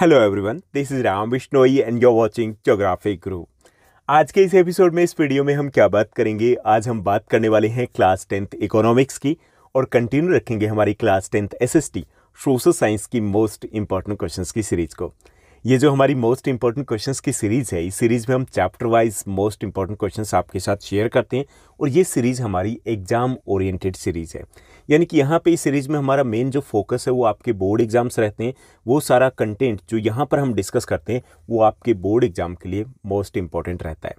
Hello everyone this is Ram Bishnoi and you watching geographic ग्रू आज के इस एपिसोड में इस वीडियो में हम क्या बात करेंगे आज हम बात करने वाले हैं क्लास टेंथ इकोनॉमिक्स की और कंटिन्यू रखेंगे हमारी class tenth SST social science की मोस्ट इंपॉर्टेंट क्वेश्चंस की सीरीज को ये जो हमारी मोस्ट इंपॉर्टेंट क्वेश्चंस की सीरीज़ है इस सीरीज़ में हम chapter wise most important questions आपके साथ शेयर करते हैं और ये सीरीज़ हमारी एग्ज़ाम ओरिएंटेड सीरीज़ है यानी कि यहाँ पे इस सीरीज़ में हमारा मेन जो फोकस है वो आपके बोर्ड एग्ज़ाम्स रहते हैं वो सारा कंटेंट जो यहाँ पर हम डिस्कस करते हैं वो आपके बोर्ड एग्ज़ाम के लिए मोस्ट इंपॉर्टेंट रहता है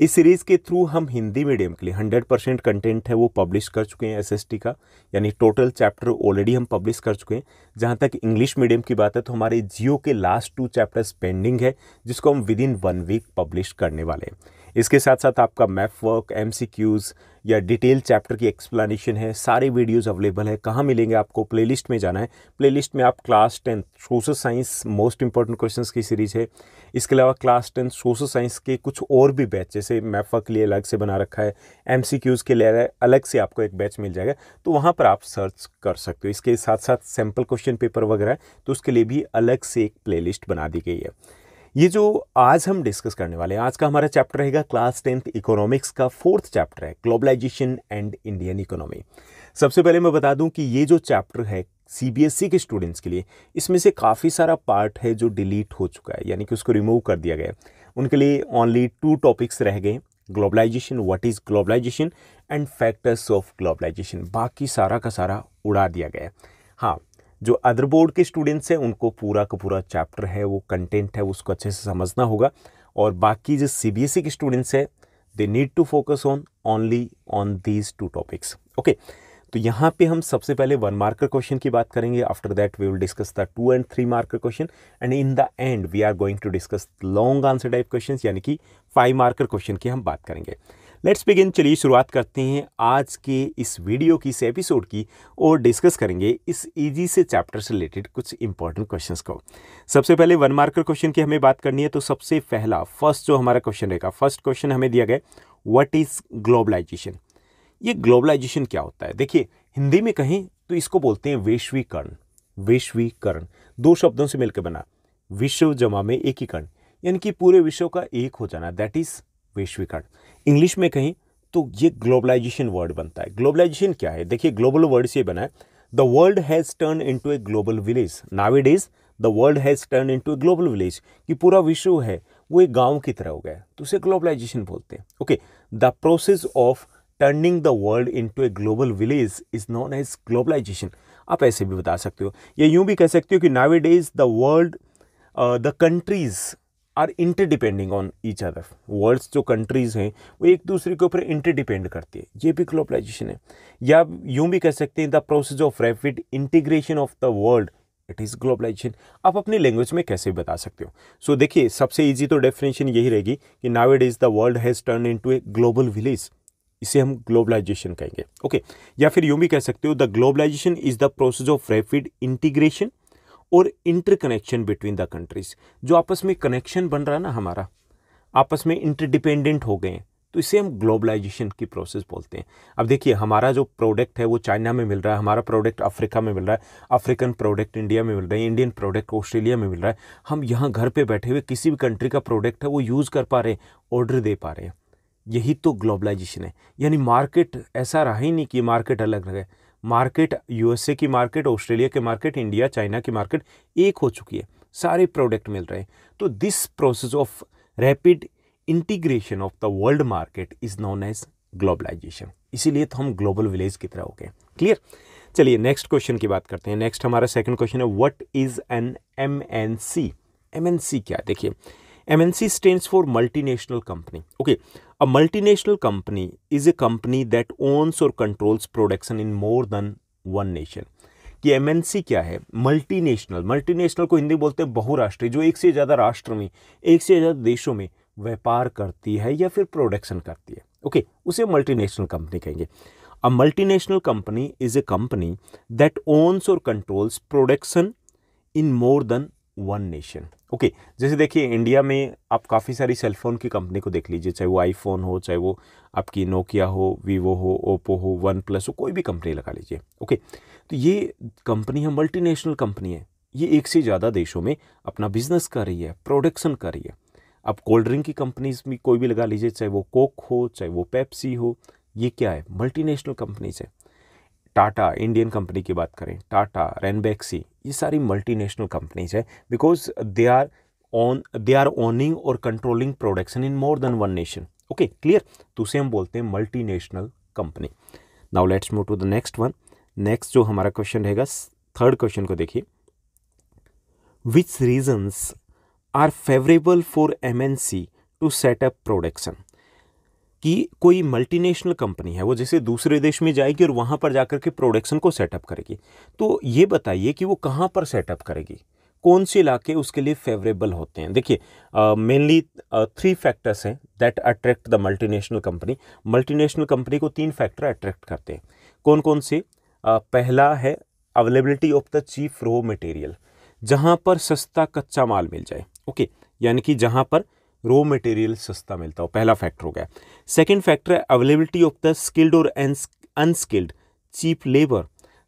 इस सीरीज़ के थ्रू हम हिंदी मीडियम के लिए 100 परसेंट कंटेंट है वो पब्लिश कर चुके हैं एस का यानी टोटल चैप्टर ऑलरेडी हम पब्लिश कर चुके हैं जहाँ तक इंग्लिश मीडियम की बात है तो हमारे जियो के लास्ट टू चैप्टर्स पेंडिंग है जिसको हम within one week publish करने वाले हैं इसके साथ साथ आपका मैप वर्क एम या डिटेल चैप्टर की एक्सप्लेनेशन है सारे वीडियोस अवेलेबल है कहाँ मिलेंगे आपको प्लेलिस्ट में जाना है प्लेलिस्ट में आप class tenth social science most important questions की सीरीज़ है इसके अलावा क्लास टेन सोशल साइंस के कुछ और भी बैच जैसे मैफा के लिए अलग से बना रखा है एम के लिए अलग से आपको एक बैच मिल जाएगा तो वहाँ पर आप सर्च कर सकते हो इसके साथ साथ सैम्पल क्वेश्चन पेपर वगैरह तो उसके लिए भी अलग से एक प्ले बना दी गई है ये जो आज हम डिस्कस करने वाले हैं आज का हमारा चैप्टर रहेगा क्लास टेंथ इकोनॉमिक्स का फोर्थ चैप्टर है ग्लोबलाइजेशन एंड इंडियन इकोनॉमी सबसे पहले मैं बता दूं कि ये जो चैप्टर है सी e के स्टूडेंट्स के लिए इसमें से काफ़ी सारा पार्ट है जो डिलीट हो चुका है यानी कि उसको रिमूव कर दिया गया उनके लिए ओनली टू टॉपिक्स रह गए globalisation what is globalisation and factors of globalisation बाकी सारा का सारा उड़ा दिया गया हाँ जो अदर बोर्ड के स्टूडेंट्स हैं उनको पूरा का पूरा चैप्टर है वो कंटेंट है उसको अच्छे से समझना होगा और बाकी जो सी बी एस ई के स्टूडेंट्स हैं they need to focus on only on these two topics okay तो यहाँ पे हम सबसे पहले वन मार्कर क्वेश्चन की बात करेंगे after that we will discuss the two and three marker question and in the end we are going to discuss long answer type question यानी कि फाइव मार्कर क्वेश्चन की हम बात करेंगे लेट्स बिगिन चलिए शुरुआत करते हैं आज के इस वीडियो की इस एपिसोड की और डिस्कस करेंगे इस इजी से चैप्टर से रिलेटेड कुछ इंपॉर्टेंट क्वेश्चंस को सबसे पहले वन मार्कर क्वेश्चन की हमें बात करनी है तो सबसे पहला फर्स्ट जो हमारा क्वेश्चन रहेगा फर्स्ट क्वेश्चन हमें दिया गया व्हाट इज ग्लोबलाइजेशन ये ग्लोबलाइजेशन क्या होता है देखिए हिंदी में कहें तो इसको बोलते हैं वैश्वीकरण वैश्वीकरण दो शब्दों से मिलकर बना विश्व जमा में एकीकरण यानी कि पूरे विश्व का एक हो जाना दैट इज वैश्वीकरण इंग्लिश में कहें तो ये ग्लोबलाइजेशन वर्ड बनता है ग्लोबलाइजेशन क्या है देखिए ग्लोबल वर्ड से बना है the world has turn into a global village now it is the world has turn into a global village कि पूरा विश्व है वो एक गांव की तरह हो गया तो उसे ग्लोबलाइजेशन बोलते हैं okay the process of turning the world into a global village is known as globalisation आप ऐसे भी बता सकते हो या यूं भी कह सकते हो कि nowadays the world the countries are interdepending on each other worlds जो कंट्रीज़ हैं वो एक दूसरे के ऊपर इंटरडिपेंड करती है ये भी ग्लोबलाइजेशन है या यूं भी कह सकते हैं the process of rapid integration of the world it is globalisation आप अपनी लैंग्वेज में कैसे बता सकते हो सो so, देखिए सबसे ईजी तो डेफिनेशन यही रहेगी कि nowadays is the world has turn into a global village इसे हम ग्लोबलाइजेशन कहेंगे ओके या फिर यूं भी कह सकते हो the globalisation is the process of rapid integration और इंटरकनेक्शन बिटवीन द कंट्रीज जो आपस में कनेक्शन बन रहा है ना हमारा आपस में इंटरडिपेंडेंट हो गए हैं तो इसे हम ग्लोबलाइजेशन की प्रोसेस बोलते हैं अब देखिए हमारा जो प्रोडक्ट है वो चाइना में मिल रहा है हमारा प्रोडक्ट अफ्रीका में मिल रहा है अफ्रीकन प्रोडक्ट इंडिया में मिल रहा है इंडियन प्रोडक्ट ऑस्ट्रेलिया में मिल रहा है हम यहाँ घर पे बैठे हुए किसी भी कंट्री का प्रोडक्ट है वो यूज़ कर पा रहे हैं ऑर्डर दे पा रहे हैं यही तो ग्लोबलाइजेशन है यानी मार्केट ऐसा रहा ही नहीं कि मार्केट अलग अलग है मार्केट यूएसए की मार्केट ऑस्ट्रेलिया की मार्केट इंडिया चाइना की मार्केट एक हो चुकी है सारे प्रोडक्ट मिल रहे हैं तो this process of rapid integration of the world market is known as globalisation इसीलिए तो हम ग्लोबल विलेज की तरह हो गए क्लियर चलिए नेक्स्ट क्वेश्चन की बात करते हैं नेक्स्ट हमारा सेकंड क्वेश्चन है what is an M N C M N C क्या देखिए M N C stand for multinational company okay A multinational company is a company that owns or controls production in more than one nation. कि M क्या है multinational multinational को हिंदी बोलते हैं बहुराष्ट्रीय जो एक से ज़्यादा राष्ट्र में एक से ज़्यादा देशों में व्यापार करती है या फिर प्रोडक्शन करती है ओके okay, उसे मल्टीनेशनल कंपनी कहेंगे a multinational company is a company that owns और controls production in more than one nation okay जैसे देखिए इंडिया में आप काफ़ी सारी सेलफोन की कंपनी को देख लीजिए चाहे वो आईफोन हो चाहे वो आपकी नोकिया हो वीवो हो ओप्पो हो वन प्लस हो कोई भी कंपनी लगा लीजिए ओके तो ये कंपनी है मल्टीनेशनल कंपनी है ये एक से ज़्यादा देशों में अपना बिजनेस कर रही है प्रोडक्शन कर रही है आप कोल्ड ड्रिंक की कंपनीज भी कोई भी लगा लीजिए चाहे वो कोक हो चाहे वो पेप्सी हो ये क्या है मल्टीनेशनल कंपनीज है टाटा इंडियन कंपनी की बात करें टाटा रेनबैक्सी ये सारी मल्टीनेशनल कंपनीज है because they are on they are owning और controlling production in more than one nation okay clear तो उसे हम बोलते हैं multi national company now let's move to the next one next जो हमारा क्वेश्चन रहेगा थर्ड क्वेश्चन को देखिए which reasons are favourable for M N C to set up production कि कोई मल्टीनेशनल कंपनी है वो जैसे दूसरे देश में जाएगी और वहाँ पर जाकर के प्रोडक्शन को सेटअप करेगी तो ये बताइए कि वो कहाँ पर सेटअप करेगी कौन से इलाके उसके लिए फेवरेबल होते हैं देखिए मेनली थ्री फैक्टर्स हैं that attract the multinational company multinational company को तीन फैक्टर अट्रैक्ट करते हैं कौन कौन से uh, पहला है availability of the cheap raw material जहाँ पर सस्ता कच्चा माल मिल जाए ओके okay, यानी कि जहाँ पर uh, रॉ मटेरियल सस्ता मिलता हो पहला फैक्टर हो गया सेकेंड फैक्टर है अवेलेबिलिटी ऑफ द स्किल्ड और अनस्किल्ड चीप लेबर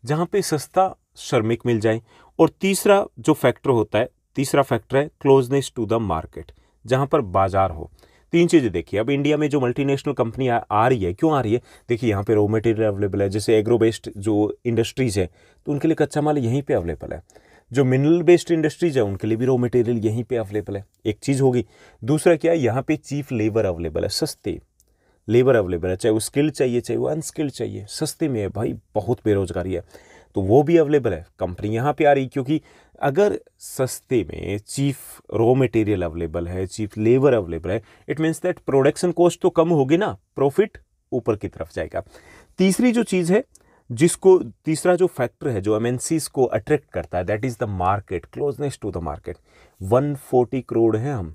जहाँ पे सस्ता श्रमिक मिल जाए और तीसरा जो फैक्टर होता है तीसरा फैक्टर है क्लोजनेस टू द मार्केट जहाँ पर बाजार हो तीन चीज़ें देखिए अब इंडिया में जो मल्टीनेशनल कंपनी आ, आ रही है क्यों आ रही है देखिए यहाँ पे रॉ मटेरियल अवेलेबल है जैसे एग्रो बेस्ड जो इंडस्ट्रीज़ है तो उनके लिए कच्चा माल यहीं पे अवेलेबल है जो मिनरल बेस्ड इंडस्ट्रीज है उनके लिए भी रॉ मटेरियल यहीं पे अवेलेबल है एक चीज़ होगी दूसरा क्या है यहाँ पे चीफ लेबर अवेलेबल है सस्ते लेबर अवेलेबल है चाहे वो स्किल्ड चाहिए चाहे वो अनस्किल्ड चाहिए सस्ते में है भाई बहुत बेरोजगारी है तो वो भी अवेलेबल है कंपनी यहाँ पे आ रही क्योंकि अगर सस्ते में चीफ रॉ मटेरियल अवेलेबल है चीफ लेबर अवेलेबल है it means that production cost तो कम होगी ना प्रॉफिट ऊपर की तरफ जाएगा तीसरी जो चीज़ है जिसको तीसरा जो फैक्टर है जो एम को अट्रैक्ट करता है that is the market closeness to the market 140 crore है हम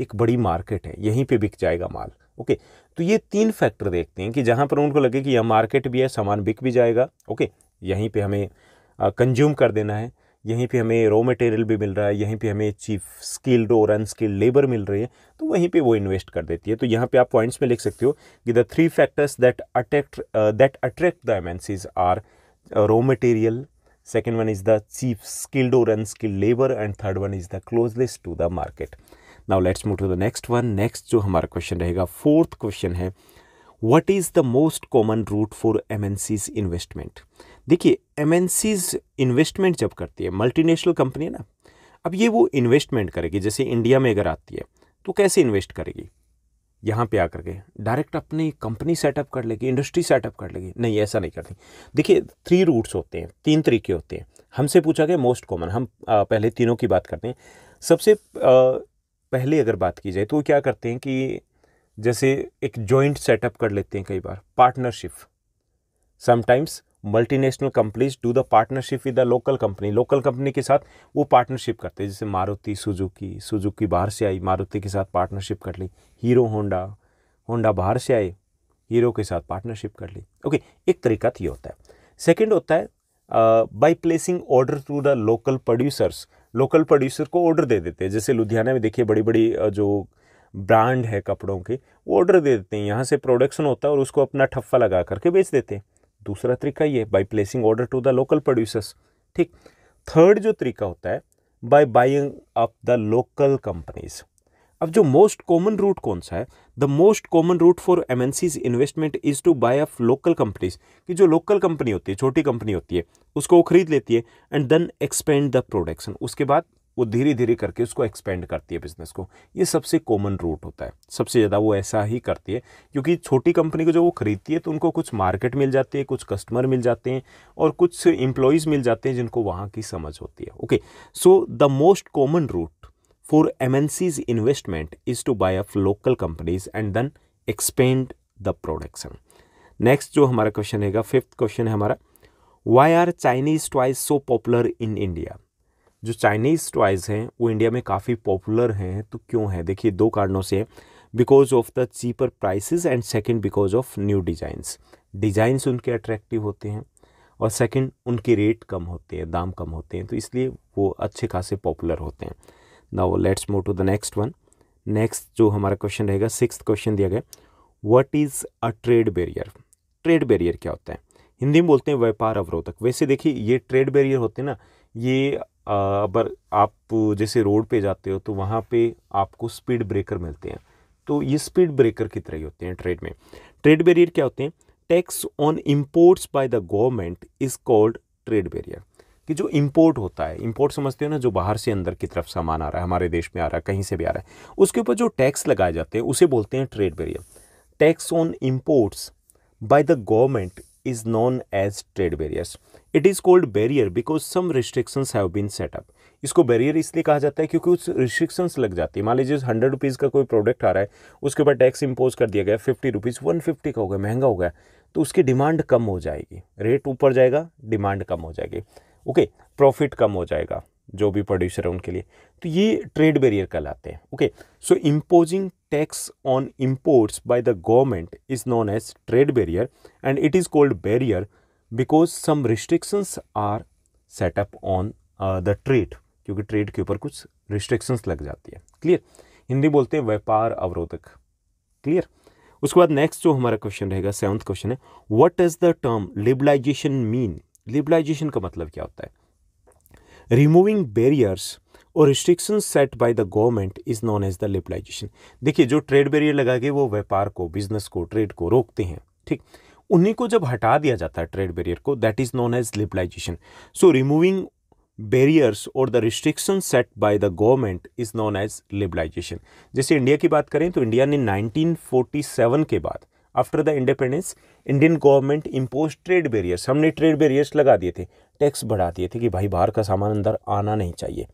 एक बड़ी मार्केट है यहीं पे बिक जाएगा माल ओके तो ये तीन फैक्टर देखते हैं कि जहाँ पर उनको लगे कि यह मार्केट भी है सामान बिक भी जाएगा ओके यहीं पे हमें कंज्यूम कर देना है यहीं पे हमें रॉ मटेरियल भी मिल रहा है यहीं पे हमें चीफ स्किल्ड और अनस्किल्ड लेबर मिल रही है तो वहीं पे वो इन्वेस्ट कर देती है तो यहाँ पे आप पॉइंट्स में लिख सकते हो कि the three factors that attract that attract the MNCs are raw material second one is the cheap skilled और unskilled labour and third one is the closest to the market now let's move to the next one next जो हमारा question रहेगा fourth question है what is the most common route for M N Cs investment देखिए M investment जब करती है multinational company है ना अब ये वो इन्वेस्टमेंट करेगी जैसे इंडिया में अगर आती है तो कैसे इन्वेस्ट करेगी यहाँ पे आकर के डायरेक्ट अपनी कंपनी सेटअप कर लेगी इंडस्ट्री सेटअप कर लेगी नहीं ऐसा नहीं करती देखिए थ्री रूट्स होते हैं तीन तरीके होते हैं हमसे पूछा गया मोस्ट कॉमन हम आ, पहले तीनों की बात करते हैं सबसे आ, पहले अगर बात की जाए तो वो क्या करते हैं कि जैसे एक जॉइंट सेटअप कर लेते हैं कई बार partnership sometimes multinational companies do the partnership with the local company local company के साथ वो पार्टनरशिप करते हैं जैसे मारुति सुजुकी सुजुकी बाहर से आई मारुति के साथ पार्टनरशिप कर ली हीरो होंडा होंडा बाहर से आए हीरो के साथ पार्टनरशिप कर ली ओके okay, एक तरीका तो ये होता है सेकेंड होता है by placing order to the local producers local producer को ऑर्डर दे देते हैं जैसे लुधियाना में देखिए बड़ी बड़ी जो ब्रांड है कपड़ों के वो ऑर्डर दे देते हैं यहाँ से प्रोडक्शन होता है और उसको अपना ठप्फा लगा करके बेच देते हैं दूसरा तरीका ये by placing order to the local producers ठीक थर्ड जो तरीका होता है by buying up the local companies अब जो मोस्ट कॉमन रूट कौन सा है the most common route for M investment is to buy up local companies कि जो लोकल कंपनी होती है छोटी कंपनी होती है उसको वो खरीद लेती है and then expand the production उसके बाद वो धीरे धीरे करके उसको एक्सपेंड करती है बिजनेस को ये सबसे कॉमन रूट होता है सबसे ज़्यादा वो ऐसा ही करती है क्योंकि छोटी कंपनी को जो वो खरीदती है तो उनको कुछ मार्केट मिल जाती है कुछ कस्टमर मिल जाते हैं और कुछ इम्प्लॉयज़ मिल जाते हैं जिनको वहाँ की समझ होती है okay so the most common route for M investment is to buy up local companies and then expand the production next जो हमारा क्वेश्चन रहेगा फिफ्थ क्वेश्चन है हमारा why are Chinese toys so popular in India जो Chinese toys हैं वो India में काफ़ी पॉपुलर हैं तो क्यों है देखिए दो कारणों से because of the cheaper prices and second because of new designs designs उनके अट्रैक्टिव होते हैं और सेकंड उनके रेट कम होते हैं दाम कम होते हैं तो इसलिए वो अच्छे खासे पॉपुलर होते हैं now let's move to the next one next जो हमारा क्वेश्चन रहेगा सिक्स क्वेश्चन दिया गया what is a trade barrier trade barrier क्या होता है हिंदी में बोलते हैं व्यापार अवरोधक वैसे देखिए ये ट्रेड बैरियर होते हैं ना ये अगर आप जैसे रोड पे जाते हो तो वहाँ पे आपको स्पीड ब्रेकर मिलते हैं तो ये स्पीड ब्रेकर की तरह होते हैं ट्रेड में ट्रेड बैरियर क्या होते हैं tax on imports by the government is called trade barrier कि जो इम्पोर्ट होता है इम्पोर्ट समझते हो ना जो बाहर से अंदर की तरफ सामान आ रहा है हमारे देश में आ रहा है कहीं से भी आ रहा है उसके ऊपर जो टैक्स लगाए जाते हैं उसे बोलते हैं trade barrier tax on imports by the government is known as trade barriers. It is called barrier because some restrictions have been set up. इसको बैरियर इसलिए कहा जाता है क्योंकि उस रिस्ट्रिक्शंस लग जाती है मान लीजिए हंड्रेड रुपीज़ का कोई प्रोडक्ट आ रहा है उसके ऊपर टैक्स इम्पोज कर दिया गया फिफ्टी रुपीज़ वन फिफ्टी का हो गया महंगा हो गया तो उसकी डिमांड कम हो जाएगी रेट ऊपर जाएगा डिमांड कम हो जाएगी ओके प्रॉफिट कम हो जाएगा जो भी प्रोड्यूसर है उनके लिए तो ये ट्रेड बैरियर कहलाते हैं okay so imposing tax on imports by the government is known as trade barrier and it is called barrier because some restrictions are set up on the uh, trade क्योंकि trade के ऊपर कुछ restrictions लग जाती है clear Hindi बोलते हैं व्यापार अवरोधक क्लियर उसके बाद नेक्स्ट जो हमारा क्वेश्चन रहेगा सेवंथ क्वेश्चन है what is the term liberalisation mean liberalisation का मतलब क्या होता है रिमूविंग बैरियर्स और restriction set by the government is known as the liberalisation देखिए जो ट्रेड बैरियर लगा के वो व्यापार को बिजनेस को ट्रेड को रोकते हैं ठीक उन्हीं को जब हटा दिया जाता है ट्रेड बैरियर को that is known as liberalisation so removing barriers और the restriction set by the government is known as liberalisation जैसे इंडिया की बात करें तो इंडिया ने 1947 के बाद after the independence Indian government impose trade barriers हमने ट्रेड बैरियर्स लगा दिए थे टैक्स बढ़ा दिए थे कि भाई बाहर का सामान अंदर आना नहीं चाहिए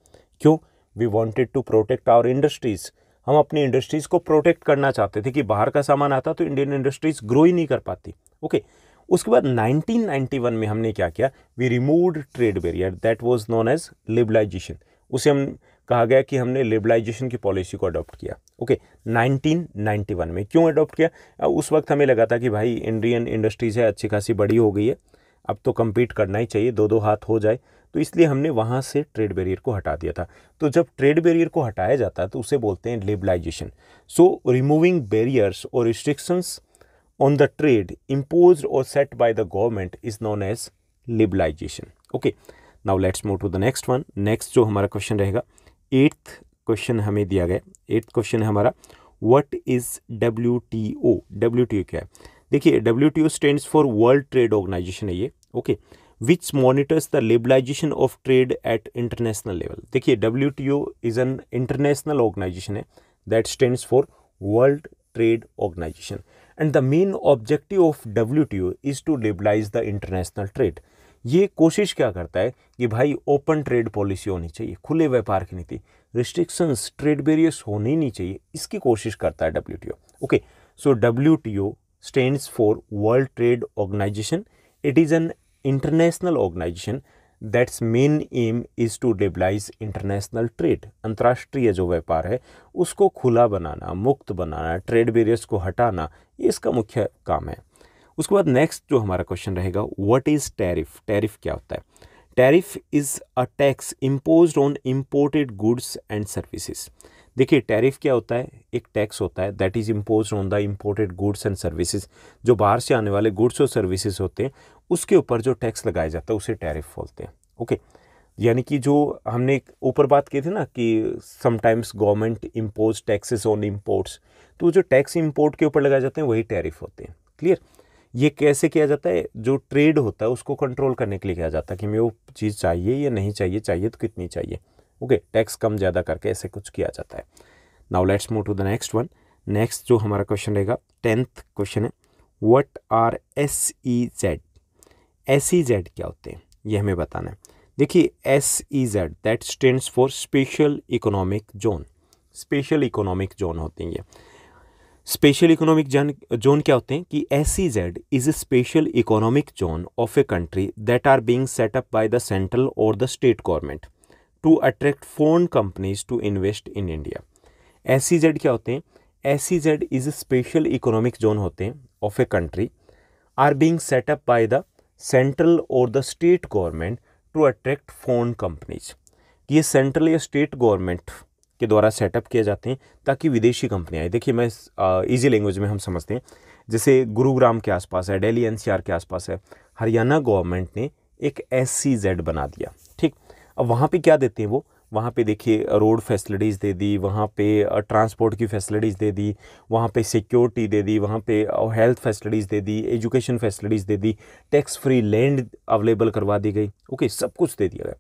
क्यों we wanted to protect our industries हम अपनी इंडस्ट्रीज़ को प्रोटेक्ट करना चाहते थे कि बाहर का सामान आता तो इंडियन इंडस्ट्रीज़ ग्रो ही नहीं कर पाती ओके okay. उसके बाद 1991 में हमने क्या किया we removed trade barrier that was known as liberalisation उसे हम कहा गया कि हमने लिबलाइजेशन की पॉलिसी को अडॉप्ट किया ओके okay, 1991 में क्यों अडॉप्ट किया उस वक्त हमें लगा था कि भाई इंडियन इंडस्ट्रीज़ है अच्छी खासी बड़ी हो गई है अब तो कम्पीट करना ही चाहिए दो दो हाथ हो जाए तो इसलिए हमने वहाँ से ट्रेड बैरियर को हटा दिया था तो जब ट्रेड बैरियर को हटाया जाता है तो उसे बोलते हैं लेबलाइजेशन सो रिमूविंग बैरियर्स और restrictions on the trade impose और set by the government is known as liberalisation okay now let's move to the next one next जो हमारा क्वेश्चन रहेगा एट्थ क्वेश्चन हमें दिया गया एट्थ क्वेश्चन है हमारा what is W T O W T O क्या है देखिए W T O stand for world trade Organization है ये okay okay. Which monitors the liberalisation of trade at international level देखिए W T O is an international organisation है that stands for world trade organisation and the main objective of W T O is to liberalise the international trade ये कोशिश क्या करता है कि भाई open trade policy होनी चाहिए खुले व्यापार की नीति रिस्ट्रिक्शंस ट्रेड बेरियर्स होने ही नहीं चाहिए इसकी कोशिश करता है W T O okay so W T O stands for world trade Organization it is an international organisation that's main aim is to liberalise international trade अंतर्राष्ट्रीय जो व्यापार है उसको खुला बनाना मुक्त बनाना ट्रेड बेरियर्स को हटाना ये इसका मुख्य काम है उसके बाद नेक्स्ट जो हमारा क्वेश्चन रहेगा व्हाट इज़ टैरिफ टैरिफ क्या होता है tariff is a tax impose on imported goods and services देखिए टैरिफ क्या होता है एक टैक्स होता है that is impose on the imported goods and services जो बाहर से आने वाले गुड्स और सर्विसेज होते हैं उसके ऊपर जो टैक्स लगाया जाता है उसे टैरिफ बोलते हैं ओके यानी कि जो हमने ऊपर बात की थी ना कि sometimes government impose taxes on imports तो जो टैक्स इम्पोर्ट के ऊपर लगाए जाते हैं वही टैरिफ होते हैं क्लियर ये कैसे किया जाता है जो ट्रेड होता है उसको कंट्रोल करने के लिए किया जाता है कि मैं वो चीज़ चाहिए या नहीं चाहिए चाहिए तो कितनी चाहिए ओके टैक्स कम ज़्यादा करके ऐसे कुछ किया जाता है now let's move to the next one next जो हमारा क्वेश्चन रहेगा टेंथ क्वेश्चन है what are S E Z S E Z क्या होते हैं ये हमें बताना है देखिए S E Z that stand for special economic zone special economic zone होते हैं ये स्पेशल इकोनॉमिक जोन जोन क्या होते हैं कि S E Z is a special economic zone of a country that are being set up by the central और the state government to attract foreign companies to invest in India S क्या होते हैं S is special economic zone होते हैं of a country are being set up by the central और the state government to attract foreign companies ये central या state government के द्वारा सेटअप किए जाते हैं ताकि विदेशी कंपनियाँ आए देखिए मैं इजी लैंग्वेज में हम समझते हैं जैसे गुरुग्राम के आसपास है सी एनसीआर के आसपास है हरियाणा गवर्नमेंट ने एक एस e बना दिया अब वहाँ पे क्या देते हैं वो वहाँ पे देखिए रोड फैसिलिटीज़ दे दी वहाँ पे ट्रांसपोर्ट की फैसिलिटीज़ दे दी वहाँ पे सिक्योरिटी दे दी वहाँ पे हेल्थ फैसिलिटीज़ दे दी एजुकेशन फैसिलिटीज़ दे दी टैक्स फ्री लैंड अवेलेबल करवा दी गई ओके सब कुछ दे दिया गया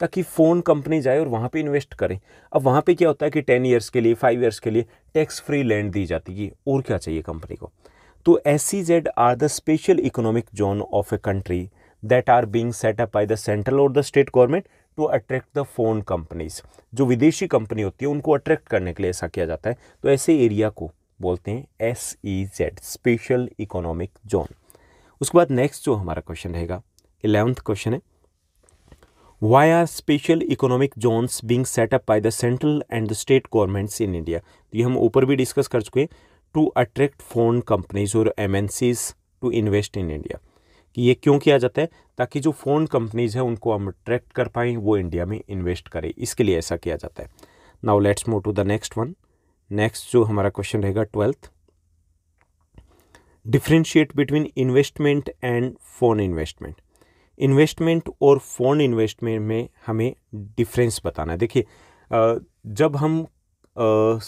ताकि फ़ोन कंपनी जाए और वहाँ पे इन्वेस्ट करें अब वहाँ पे क्या होता है कि टेन ईयर्स के लिए फाइव ईयर्स के लिए टैक्स फ्री लैंड दी जाती है और क्या चाहिए कंपनी को तो S C Z are the special economic zone of a country that are being set up by the central और the state government to attract the foreign companies जो विदेशी कंपनी होती है उनको अट्रैक्ट करने के लिए ऐसा किया जाता है तो ऐसे एरिया को बोलते हैं S E Z special economic zone उसके बाद नेक्स्ट जो हमारा क्वेश्चन रहेगा इलेवंथ क्वेश्चन है why are special economic zones being set up by the central and the state governments in India तो ये हम ऊपर भी डिस्कस कर चुके हैं टू अट्रैक्ट फोन कंपनीज और aim to invest in India कि ये क्यों किया जाता है ताकि जो फ़ोन कंपनीज़ हैं उनको हम अट्रैक्ट कर पाएँ वो इंडिया में इन्वेस्ट करें इसके लिए ऐसा किया जाता है now let's move to the next one next जो हमारा क्वेश्चन रहेगा twelfth differentiate between investment and foreign investment investment और फ़ोन इन्वेस्टमेंट में हमें डिफरेंस बताना है देखिए जब हम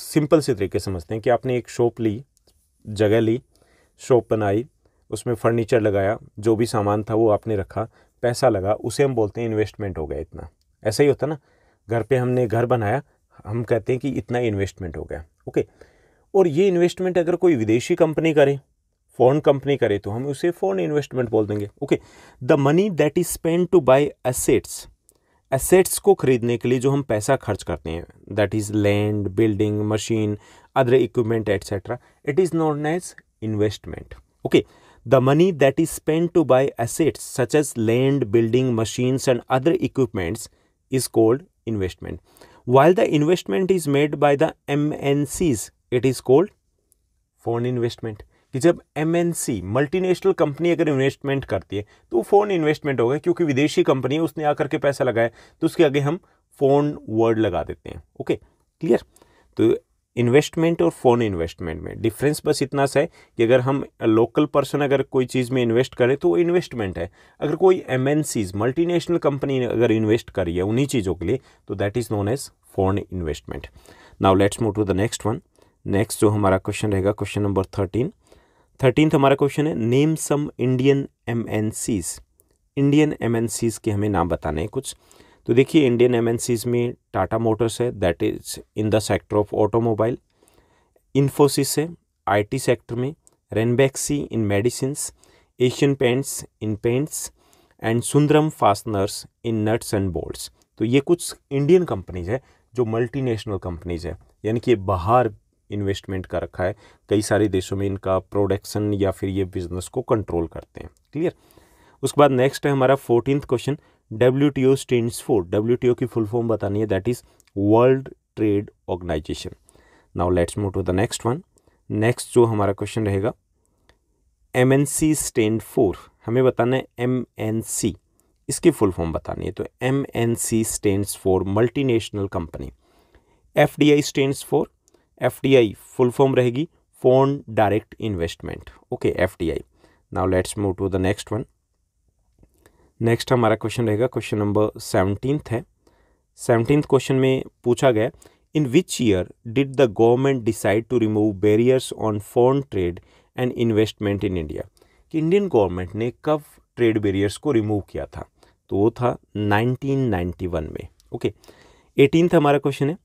सिंपल से तरीके समझते हैं कि आपने एक शॉप ली जगह ली शॉप बनाई उसमें फर्नीचर लगाया जो भी सामान था वो आपने रखा पैसा लगा उसे हम बोलते हैं इन्वेस्टमेंट हो गया इतना ऐसा ही होता ना घर पे हमने घर बनाया हम कहते हैं कि इतना इन्वेस्टमेंट हो गया ओके और ये इन्वेस्टमेंट अगर कोई विदेशी कंपनी करे फॉरेन कंपनी करे तो हम उसे फॉरेन इन्वेस्टमेंट बोल देंगे okay the money that is spend to buy assets assets को खरीदने के लिए जो हम पैसा खर्च करते हैं that is land building machine other equipment etcetera it is known as investment okay okay. The money that is spend to buy assets such as land building machines and other equipments is called investment while the investment is made by the M N Cs it is called foreign investment कि जब M N C multinational company अगर investment करती है तो वो phone investment होगा क्योंकि विदेशी कंपनी है उसने आकर के पैसा लगाया तो उसके आगे हम फोन वर्ड लगा देते हैं ओके क्लियर तो इन्वेस्टमेंट और फ़ोन इन्वेस्टमेंट में डिफरेंस बस इतना सा है कि अगर हम लोकल पर्सन अगर कोई चीज़ में इन्वेस्ट करें तो वो इन्वेस्टमेंट है अगर कोई एम मल्टीनेशनल कंपनी अगर इन्वेस्ट करी है उन्हीं चीज़ों के लिए तो that is known as foreign investment now let's move to the next one next जो हमारा क्वेश्चन रहेगा क्वेश्चन नंबर थर्टीन थर्टीन हमारा क्वेश्चन है name some Indian M Indian M के हमें नाम बताने हैं कुछ तो देखिए इंडियन एम में टाटा मोटर्स है that is in the sector of automobile Infosys है आईटी सेक्टर में Ranbaxy in medicine Asian Paints in paints and Sundaram Fasteners in nuts and bolts तो ये कुछ इंडियन कंपनीज है जो मल्टीनेशनल कंपनीज है यानी कि बाहर इन्वेस्टमेंट का रखा है कई सारे देशों में इनका प्रोडक्शन या फिर ये बिजनेस को कंट्रोल करते हैं क्लियर उसके बाद नेक्स्ट है हमारा fourteen question W T O stands for W T O की फुल फॉर्म बतानी है that is World trade Organization now let's move to the next one next जो हमारा क्वेश्चन रहेगा M N C stand for हमें बताना है M N सी इसकी फुल फॉर्म बतानी है तो M N C for for national company F D I stands for F D I full form रहेगी foreign direct investment okay F D I now let's move to the next one next हमारा question रहेगा question number seventeen है seventeen question में पूछा गया in which year did the government decide to remove barriers on foreign trade and investment in India कि Indian government ने कब trade barriers को रिमूव किया था तो वो था 1991 में ओके एटीन हमारा क्वेश्चन है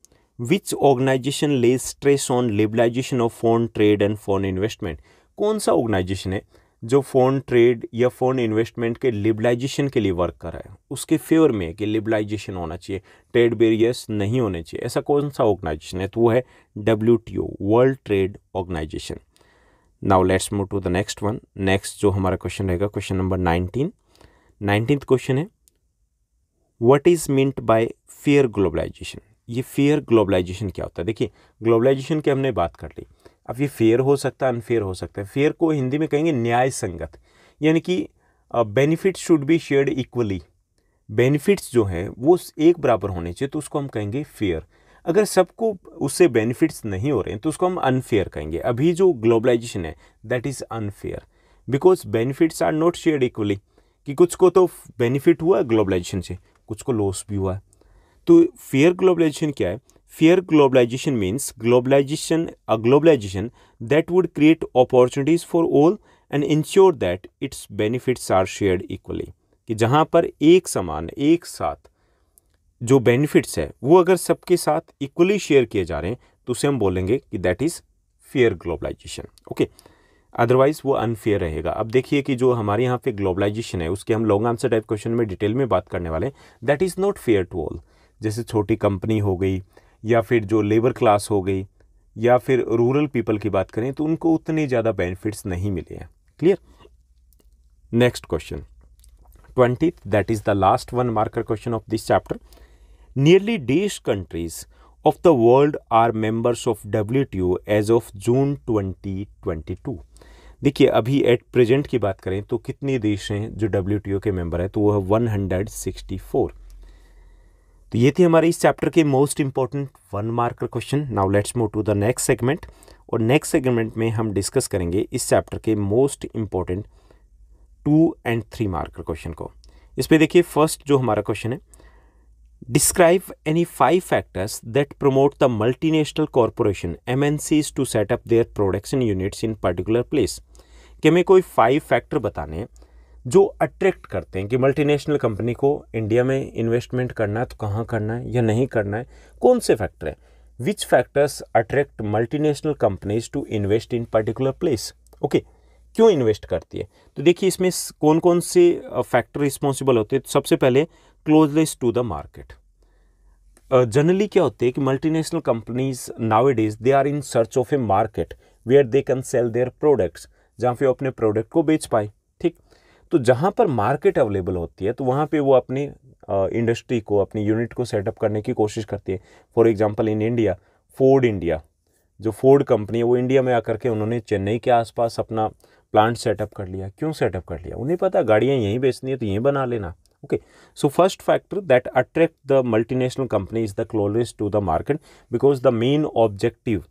which organisation lay stress on liberalisation of foreign trade and foreign investment कौन सा ऑर्गेनाइजेशन है जो फ़ोन ट्रेड या फ़ोन इन्वेस्टमेंट के लिबलाइजेशन के लिए वर्क कर रहा है उसके फेवर में कि लिबलाइजेशन होना चाहिए ट्रेड बेरियर्स नहीं होने चाहिए ऐसा कौन सा ऑर्गेनाइजेशन है तो वो है W T O World trade Organization now let's move to the next one next जो हमारा क्वेश्चन रहेगा question number nineteen nineteen question है what is meant by fair globalisation ये फेयर ग्लोबलाइजेशन क्या होता है देखिए ग्लोबलाइजेशन की हमने बात कर ली अब ये फेयर हो सकता है अनफेयर हो सकता है फेयर को हिंदी में कहेंगे न्याय संगत यानी कि benefits should be share equally benefits जो हैं वो एक बराबर होने चाहिए तो उसको हम कहेंगे फेयर अगर सबको उससे बेनिफिट्स नहीं हो रहे हैं तो उसको हम अनफेयर कहेंगे अभी जो ग्लोबलाइजेशन है that is unfair because benefits are not shared equally कि कुछ को तो बेनिफिट हुआ ग्लोबलाइजेशन से कुछ को लॉस भी हुआ है तो फेयर ग्लोबलाइजेशन क्या है fear globalization means globalization a globalization that would create opportunities for all and ensure that its benefits are shared equally कि जहाँ पर एक समान एक साथ जो बेनिफिट्स है वो अगर सबके साथ इक्वली शेयर किए जा रहे हैं तो उसे हम बोलेंगे कि that is fair globalisation okay otherwise वो अनफेयर रहेगा अब देखिए कि जो हमारे यहाँ पे ग्लोबलाइजेशन है उसके हम लॉन्ग आंसर टाइप क्वेश्चन में डिटेल में बात करने वाले हैं that is not fair to all जैसे छोटी कंपनी हो गई या फिर जो लेबर क्लास हो गई या फिर रूरल पीपल की बात करें तो उनको उतने ज़्यादा बेनिफिट्स नहीं मिले हैं clear next question twenty that is the last one marker question of this chapter nearly countries of the world are members of W T O as of June twenty twenty two देखिए अभी at present की बात करें तो कितने देश हैं जो डब्ल्यू टी ओ के मेंबर है तो वो है फोर तो ये थी हमारे इस चैप्टर के most important one marker question now let's move to the next segment और नेक्स्ट सेगमेंट में हम डिस्कस करेंगे इस चैप्टर के most important two and three marker question को इस पर देखिए फर्स्ट जो हमारा क्वेश्चन है describe five factors that promote the multi national corporation M N to to set up their production units in particular place कि हमें कोई फाइव फैक्टर बताने हैं जो अट्रैक्ट करते हैं कि मल्टीनेशनल कंपनी को इंडिया में इन्वेस्टमेंट करना है तो कहाँ करना है या नहीं करना है कौन से फैक्टर हैं which factors attract multinational companies to invest in particular place okay क्यों इन्वेस्ट करती है तो देखिए इसमें कौन कौन से फैक्टर रिस्पॉन्सिबल होते हैं तो सबसे पहले closeness to the market generally क्या होते हैं कि multinational companies now is they are in search of a market where they can sell their products जहाँ फिर अपने प्रोडक्ट को बेच पाए तो जहाँ पर मार्केट अवेलेबल होती है तो वहाँ पे वो अपनी इंडस्ट्री को अपनी यूनिट को सेटअप करने की कोशिश करती है for example in India Ford India जो फोर्ड कंपनी है वो इंडिया में आकर के उन्होंने चेन्नई के आसपास अपना प्लांट सेटअप कर लिया क्यों सेटअप कर लिया उन्हें पता गाड़ियाँ यहीं बेचनी है तो यहीं बना लेना okay so first factor that attract the multinational company is the closest to the market because the main objective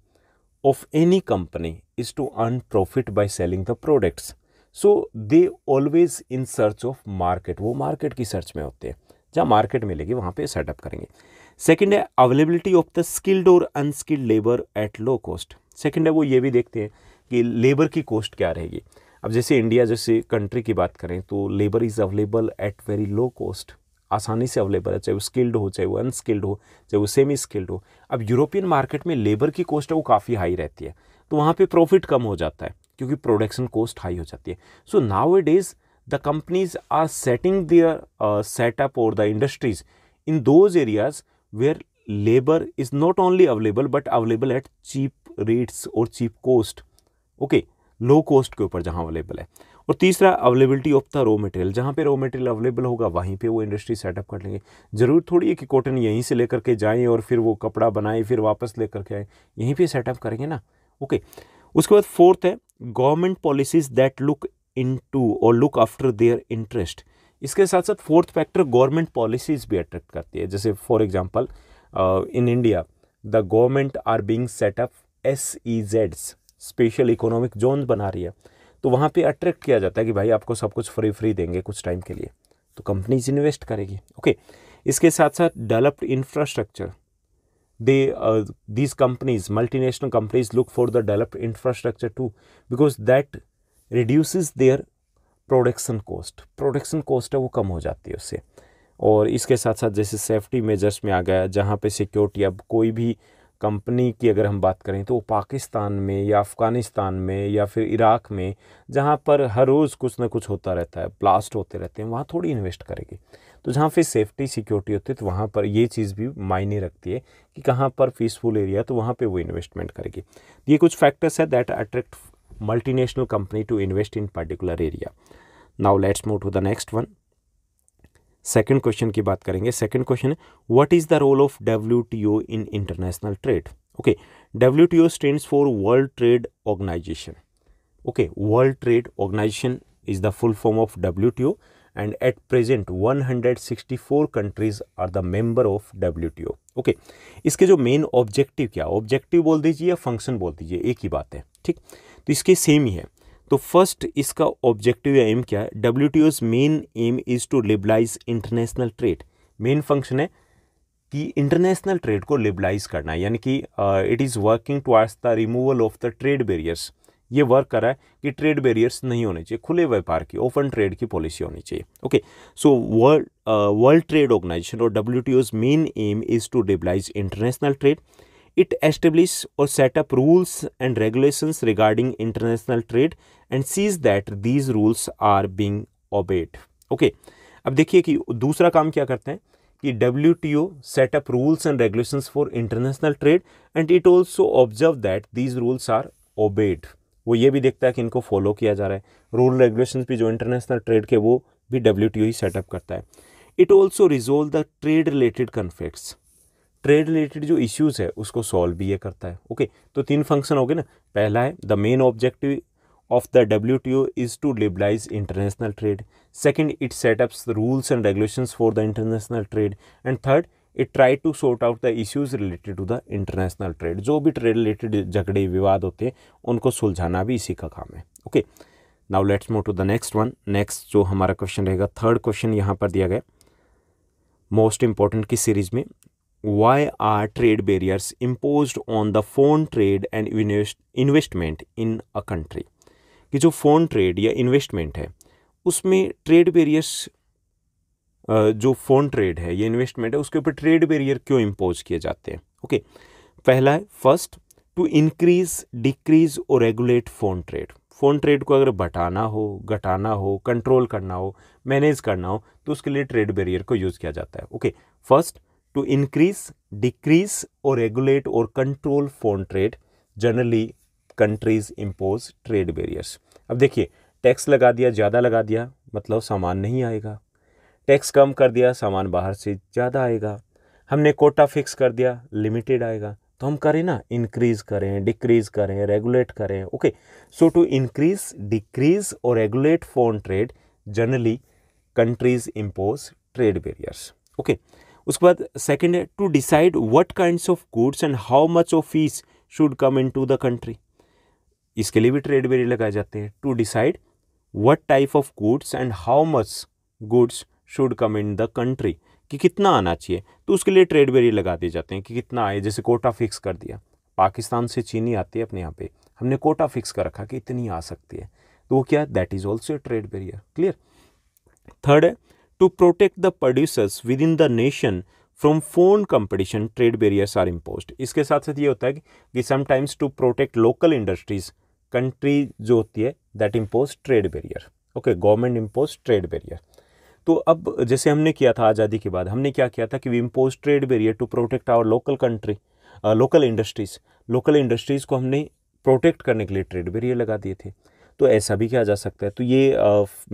of any company is to earn profit by selling the products so they always in search of market वो market की search में होते हैं जहाँ market मिलेगी वहाँ पे setup करेंगे सेकंड है अवेलेबिलिटी ऑफ द स्किल्ड और unskilled labour at low cost second है वो ये भी देखते हैं कि लेबर की कॉस्ट क्या रहेगी अब जैसे इंडिया जैसे कंट्री की बात करें तो labour is available at very low cost आसानी से अवेलेबल है चाहे वो स्किल्ड हो चाहे वो अनस्किल्ड हो चाहे वो सेमी स्किल्ड हो अब यूरोपियन मार्केट में लेबर की कॉस्ट है वो काफ़ी हाई रहती है तो वहाँ पर प्रॉफिट कम हो जाता है क्योंकि प्रोडक्शन कॉस्ट हाई हो जाती है so now it is the companies are setting their setup और the industries in those areas where labour is not only available but available at cheap rates और cheap cost okay low cost के ऊपर जहाँ available है और तीसरा availability of the raw material जहाँ पे रॉ मटेरियल अवेलेबल होगा वहीं पे वो इंडस्ट्री सेटअप कर लेंगे ज़रूर थोड़ी है कि कॉटन यहीं से लेकर के जाएं और फिर वो कपड़ा बनाएं फिर वापस लेकर के आए यहीं पे सेटअप करेंगे ना ओके उसके बाद फोर्थ है government policies that look into और लुक आफ्टर देयर इंटरेस्ट इसके साथ साथ फोर्थ फैक्टर गवर्नमेंट पॉलिसीज भी अट्रैक्ट करती है जैसे for example in India the government are being set up S E जेड्स स्पेशल इकोनॉमिक जोन बना रही है तो वहाँ पर अट्रैक्ट किया जाता है कि भाई आपको सब कुछ फ्री फ्री देंगे कुछ टाइम के लिए तो कंपनीज इन्वेस्ट करेगी ओके okay. इसके साथ साथ developed infrastructure they uh, these companies multinational companies look for the developed infrastructure too because that reduces their production cost production cost है वो कम हो जाती है उससे और इसके साथ साथ जैसे सेफ्टी मेजर्स में आ गया जहाँ पे सिक्योरिटी अब कोई भी कंपनी की अगर हम बात करें तो वो पाकिस्तान में या अफ़गानिस्तान में या फिर इराक़ में जहाँ पर हर रोज़ कुछ ना कुछ होता रहता है ब्लास्ट होते रहते हैं वहाँ थोड़ी इन्वेस्ट करेगी तो जहाँ फिर सेफ्टी सिक्योरिटी होती है तो वहाँ पर ये चीज़ भी मायने रखती है कि कहाँ पर पीसफुल एरिया तो वहाँ पर वो इन्वेस्टमेंट करेगी ये कुछ फैक्टर्स है that attract multi company to invest in particular area now let's move to the next one second question की बात करेंगे सेकेंड क्वेश्चन है what is the role of W T O in international trade okay W T O stand for world trade organisation okay world trade organisation is the full form of W T O and at present 164 countries are the member of WTO okay okay. इसके जो main objective क्या objective बोल दीजिए या function बोल दीजिए एक ही बात है ठीक तो इसके सेम ही है तो फर्स्ट इसका ऑब्जेक्टिव या एम क्या है W T O's main aim is to liberalise international trade main function है कि इंटरनेशनल ट्रेड को लिबलाइज करना यानी कि it is working towards the removal of the trade barriers ये वर्क कर रहा है कि ट्रेड बैरियर्स नहीं होने चाहिए खुले व्यापार की ओपन ट्रेड की पॉलिसी होनी चाहिए okay so world world trade organisation और W T O's main aim is to liberalise international trade it establish और set up rules and regulation regarding international trade and sees that these rules are being obeyed okay अब देखिए कि दूसरा काम क्या करते हैं कि W T O set up rules and regulation for international trade and it also observe that these rules are obeyed वो ये भी देखता है कि इनको फॉलो किया जा रहा है रूल रेगुलेशन भी जो इंटरनेशनल ट्रेड के वो भी डब्ल्यू ही सेटअप करता है it also resolve the trade related conflict trade related जो इश्यूज़ है उसको सॉल्व भी ये करता है ओके okay, तो तीन फंक्शन हो गए ना पहला है the main objective of the W T O is to liberalise international trade second it setups rules and regulation for the international trade and third it try to sort out the issues related to the international trade जो भी trade related झगड़े विवाद होते हैं उनको सुलझाना भी इसी का काम है okay now let's move to the next one next जो हमारा क्वेश्चन रहेगा थर्ड क्वेश्चन यहाँ पर दिया गया मोस्ट इंपॉर्टेंट की सीरीज में why are trade barriers impose on the foreign trade and investment in a country कि जो फोन ट्रेड या इन्वेस्टमेंट है उसमें ट्रेड बेरियर्स जो फ़ोन ट्रेड है ये इन्वेस्टमेंट है उसके ऊपर ट्रेड बैरियर क्यों इम्पोज किए जाते हैं ओके पहला है फर्स्ट टू इंक्रीज डिक्रीज और regulate foreign trade foreign trade को अगर बटाना हो घटाना हो कंट्रोल करना हो मैनेज करना हो तो उसके लिए ट्रेड बैरियर को यूज़ किया जाता है okay first to increase decrease और रेगुलेट और control foreign trade generally countries impose trade barriers अब देखिए टैक्स लगा दिया ज़्यादा लगा दिया मतलब सामान नहीं आएगा टैक्स कम कर दिया सामान बाहर से ज़्यादा आएगा हमने कोटा फिक्स कर दिया लिमिटेड आएगा तो हम करें ना इंक्रीज करें डिक्रीज करें रेगुलेट करें okay so to increase decrease और regulate foreign trade generally countries impose trade barriers okay उसके बाद सेकेंड है to decide what kind of goods and how much of fees should come into the country इसके लिए भी trade barrier लगाए जाते हैं to decide what type of goods and how much goods should come in the country कि कितना आना चाहिए तो उसके लिए ट्रेड बेरियर लगा दिए जाते हैं कि कितना आए जैसे कोटा फिक्स कर दिया पाकिस्तान से चीनी आती है अपने यहाँ पे हमने कोटा फिक्स कर रखा कि इतनी आ सकती है तो वो क्या है that is also trade barrier clear third है to protect the producers within the nation from foreign competition trade barriers are impose इसके साथ साथ ये होता है कि sometimes to protect local industries country जो होती है that impose trade barrier okay government impose trade barrier तो अब जैसे हमने किया था आज़ादी के बाद हमने क्या किया था कि we impose trade barrier to protect our local country local industries local industries को हमने प्रोटेक्ट करने के लिए ट्रेड बेरियर लगा दिए थे तो ऐसा भी किया जा सकता है तो ये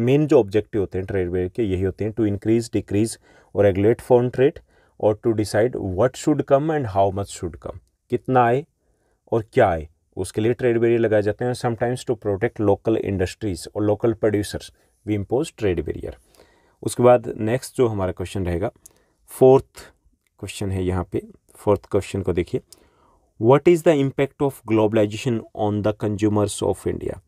मेन uh, जो ऑब्जेक्टिव होते हैं ट्रेड बेरियर के यही होते हैं टू इंक्रीज डिक्रीज और रेगुलेट फॉरन ट्रेड और to decide what should come and how much should come कितना आए और क्या आए उसके लिए ट्रेड बेरियर लगाए जाते हैं sometimes to protect local industries और local producers we impose trade barrier उसके बाद नेक्स्ट जो हमारा क्वेश्चन रहेगा फोर्थ क्वेश्चन है यहाँ पे फोर्थ क्वेश्चन को देखिए what is the impact of globalisation on the consumers of India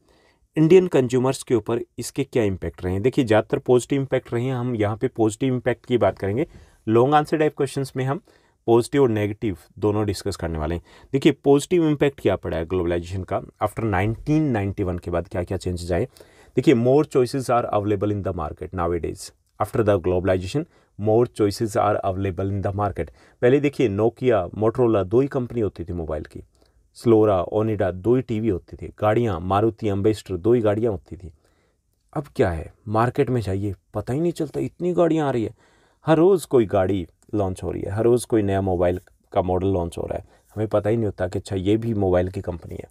Indian consumers के ऊपर इसके क्या इम्पैक्ट रहे हैं देखिए ज़्यादातर पॉजिटिव इम्पैक्ट रहे हैं हम यहाँ पे पॉजिटिव इम्पैक्ट की बात करेंगे लॉन्ग आंसर टाइप क्वेश्चन में हम पॉजिटिव और नेगेटिव दोनों डिस्कस करने वाले हैं देखिए पॉजिटिव इम्पैक्ट क्या पड़ा है ग्लोबलाइजेशन का आफ्टर 1991 के बाद क्या क्या चेंजेस आए देखिए more choices are available in the market nowadays after the globalisation more choices are available in the market पहले देखिए नोकिया मोटरोला दो ही कंपनी होती थी मोबाइल की स्लोरा ओनिडा दो ही टीवी होती थी गाड़ियाँ मारुति अम्बेस्टर दो ही गाड़ियाँ होती थी अब क्या है मार्केट में जाइए पता ही नहीं चलता इतनी गाड़ियाँ आ रही है हर रोज़ कोई गाड़ी लॉन्च हो रही है हर रोज़ कोई नया मोबाइल का मॉडल लॉन्च हो रहा है हमें पता ही नहीं होता कि अच्छा ये भी मोबाइल की कंपनी है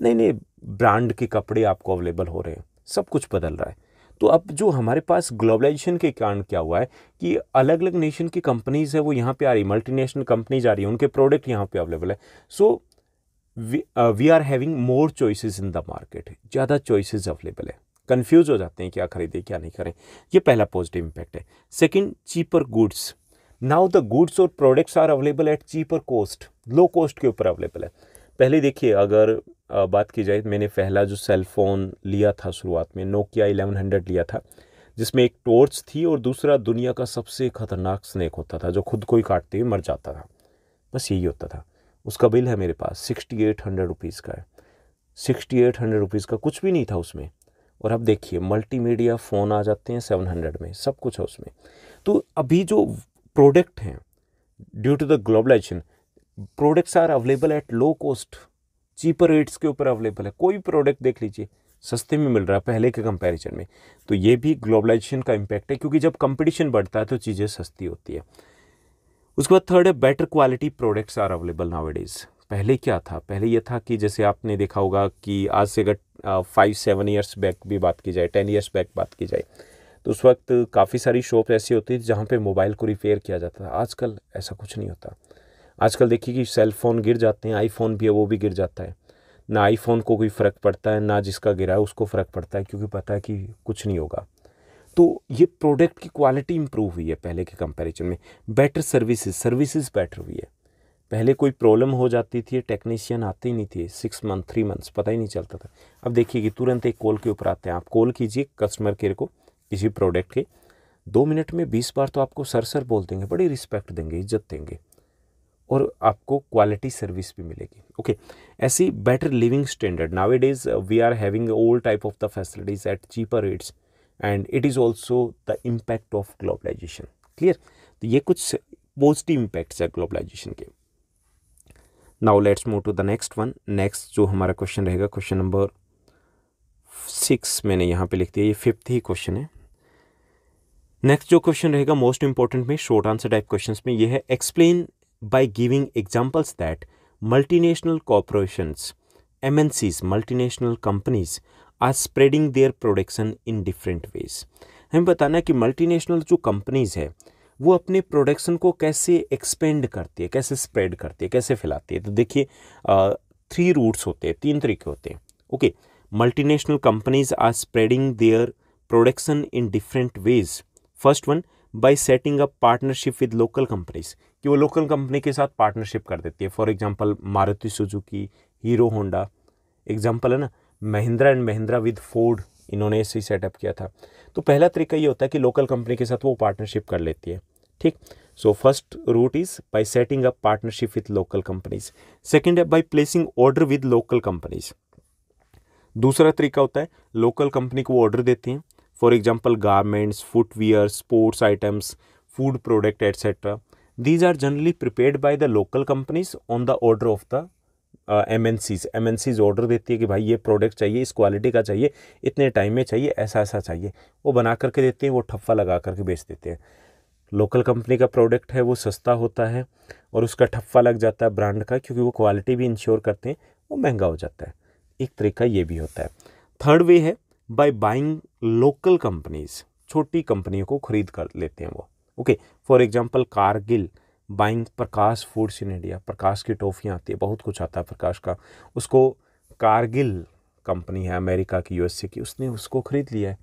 नए नए ब्रांड के कपड़े आपको अवेलेबल हो रहे हैं सब कुछ बदल रहा है तो अब जो हमारे पास ग्लोबलाइजेशन के कारण क्या हुआ है कि अलग अलग नेशन की कंपनीज़ है वो यहाँ पे आ रही मल्टी मल्टीनेशनल कंपनीज आ रही है उनके प्रोडक्ट यहाँ पे अवेलेबल है so we are having more choices in the market ज़्यादा चॉइसेस अवेलेबल है कन्फ्यूज हो जाते हैं क्या खरीदें क्या नहीं करें ये पहला पॉजिटिव इम्पैक्ट है second cheaper goods now the goods और products are available at cheaper cost low cost के ऊपर अवेलेबल है पहले देखिए अगर बात की जाए मैंने पहला जो सेल फ़ोन लिया था शुरुआत में नोकिया हंड्रेड लिया था जिसमें एक टॉर्च थी और दूसरा दुनिया का सबसे ख़तरनाक स्नैक होता था जो खुद को ही काटते हुए मर जाता था बस यही होता था उसका बिल है मेरे पास सिक्सटी एट हंड्रेड रुपीज़ का है सिक्सटी एट हंड्रेड रुपीज़ का कुछ भी नहीं था उसमें और अब देखिए मल्टीमीडिया फ़ोन आ जाते हैं सेवन हंड्रेड में सब कुछ है उसमें तो अभी जो प्रोडक्ट हैं due to the globalisation products are available at low cost cheaper rates के ऊपर अवेलेबल है कोई प्रोडक्ट देख लीजिए सस्ते में मिल रहा है पहले के कंपैरिजन में तो ये भी ग्लोबलाइजेशन का इम्पैक्ट है क्योंकि जब कंपटीशन बढ़ता है तो चीज़ें सस्ती होती है उसके बाद थर्ड है better quality products are available nowadays पहले क्या था पहले ये था कि जैसे आपने देखा होगा कि आज से अगर फाइव सेवन ईयर्स बैक भी बात की जाए टेन ईयर्स बैक बात की जाए तो उस वक्त काफ़ी सारी शॉप ऐसी होती थी जहाँ पर मोबाइल को रिपेयर किया जाता था आजकल ऐसा कुछ नहीं होता आजकल देखिए कि सेल फ़ोन गिर जाते हैं आईफोन भी है वो भी गिर जाता है ना आईफोन को कोई फ़र्क पड़ता है ना जिसका गिरा है उसको फ़र्क पड़ता है क्योंकि पता है कि कुछ नहीं होगा तो ये प्रोडक्ट की क्वालिटी इम्प्रूव हुई है पहले के कंपैरिजन में बेटर सर्विसेज सर्विसेज बेटर हुई है पहले कोई प्रॉब्लम हो जाती थी टेक्नीशियन आते ही नहीं थे सिक्स मंथ थ्री मंथ्स पता ही नहीं चलता था अब देखिए कि तुरंत एक कॉल के ऊपर आते हैं आप कॉल कीजिए कस्टमर केयर को किसी प्रोडक्ट के दो मिनट में बीस बार तो आपको सर सर बोल देंगे बड़ी रिस्पेक्ट देंगे इज्जत देंगे और आपको क्वालिटी सर्विस भी मिलेगी ओके ऐसी better living standard it is we are having old type of the facilities at cheaper rates and it is also the impact of globalisation clear तो ये कुछ पॉजिटिव इम्पैक्ट्स है ग्लोबलाइजेशन के now let's move to the next one next जो हमारा question रहेगा question number six मैंने यहाँ पे लिख दिया ये फिफ्थ ही क्वेश्चन है नेक्स्ट जो क्वेश्चन रहेगा मोस्ट इंपॉर्टेंट में शॉर्ट आंसर टाइप क्वेश्चंस में ये है explain by giving examples that multinational corporations, MNCs, multinational companies are spreading their production in different ways. हमें बताना है कि मल्टीनेशनल जो कंपनीज़ है वो अपने प्रोडक्शन को कैसे एक्सपेंड करती है कैसे स्प्रेड करती है कैसे फैलाती है तो देखिए थ्री रूट्स होते हैं तीन तरीके होते हैं okay multinational companies are spreading their production in different ways first one by setting up partnership with local companies कि वो लोकल कंपनी के साथ पार्टनरशिप कर देती है for example Maruti Suzuki Hero Honda example है ना Mahindra and Mahindra with Ford इन्होंने इसे सेटअप किया था तो पहला तरीका ये होता है कि लोकल कंपनी के साथ वो पार्टनरशिप कर लेती है ठीक so first route is by setting up partnership with local companies second है by placing order with local companies दूसरा तरीका होता है लोकल कंपनी को ऑर्डर देती हैं for example garments footwear sports items food product etcetera these are generally prepared by the local companies on the order of the M N Cs M N Cs order देती है कि भाई ये product चाहिए इस quality का चाहिए इतने टाइम में चाहिए ऐसा ऐसा चाहिए वो बना करके देते हैं वो ठप्फा लगा करके बेच देते हैं लोकल कंपनी का प्रोडक्ट है वो सस्ता होता है और उसका ठप्फा लग जाता है ब्रांड का क्योंकि वो क्वालिटी भी इंश्योर करते हैं वो महंगा हो जाता है एक तरीका ये भी होता है थर्ड वे है बाय बाइंग लोकल कंपनीज छोटी कंपनियों को खरीद कर लेते हैं वो okay for example Cargill buying Prakash foods in India Prakash की टॉफ़ियाँ आती है बहुत कुछ आता है प्रकाश का उसको कारगिल कंपनी है अमेरिका की यूएसए की उसने उसको ख़रीद लिया है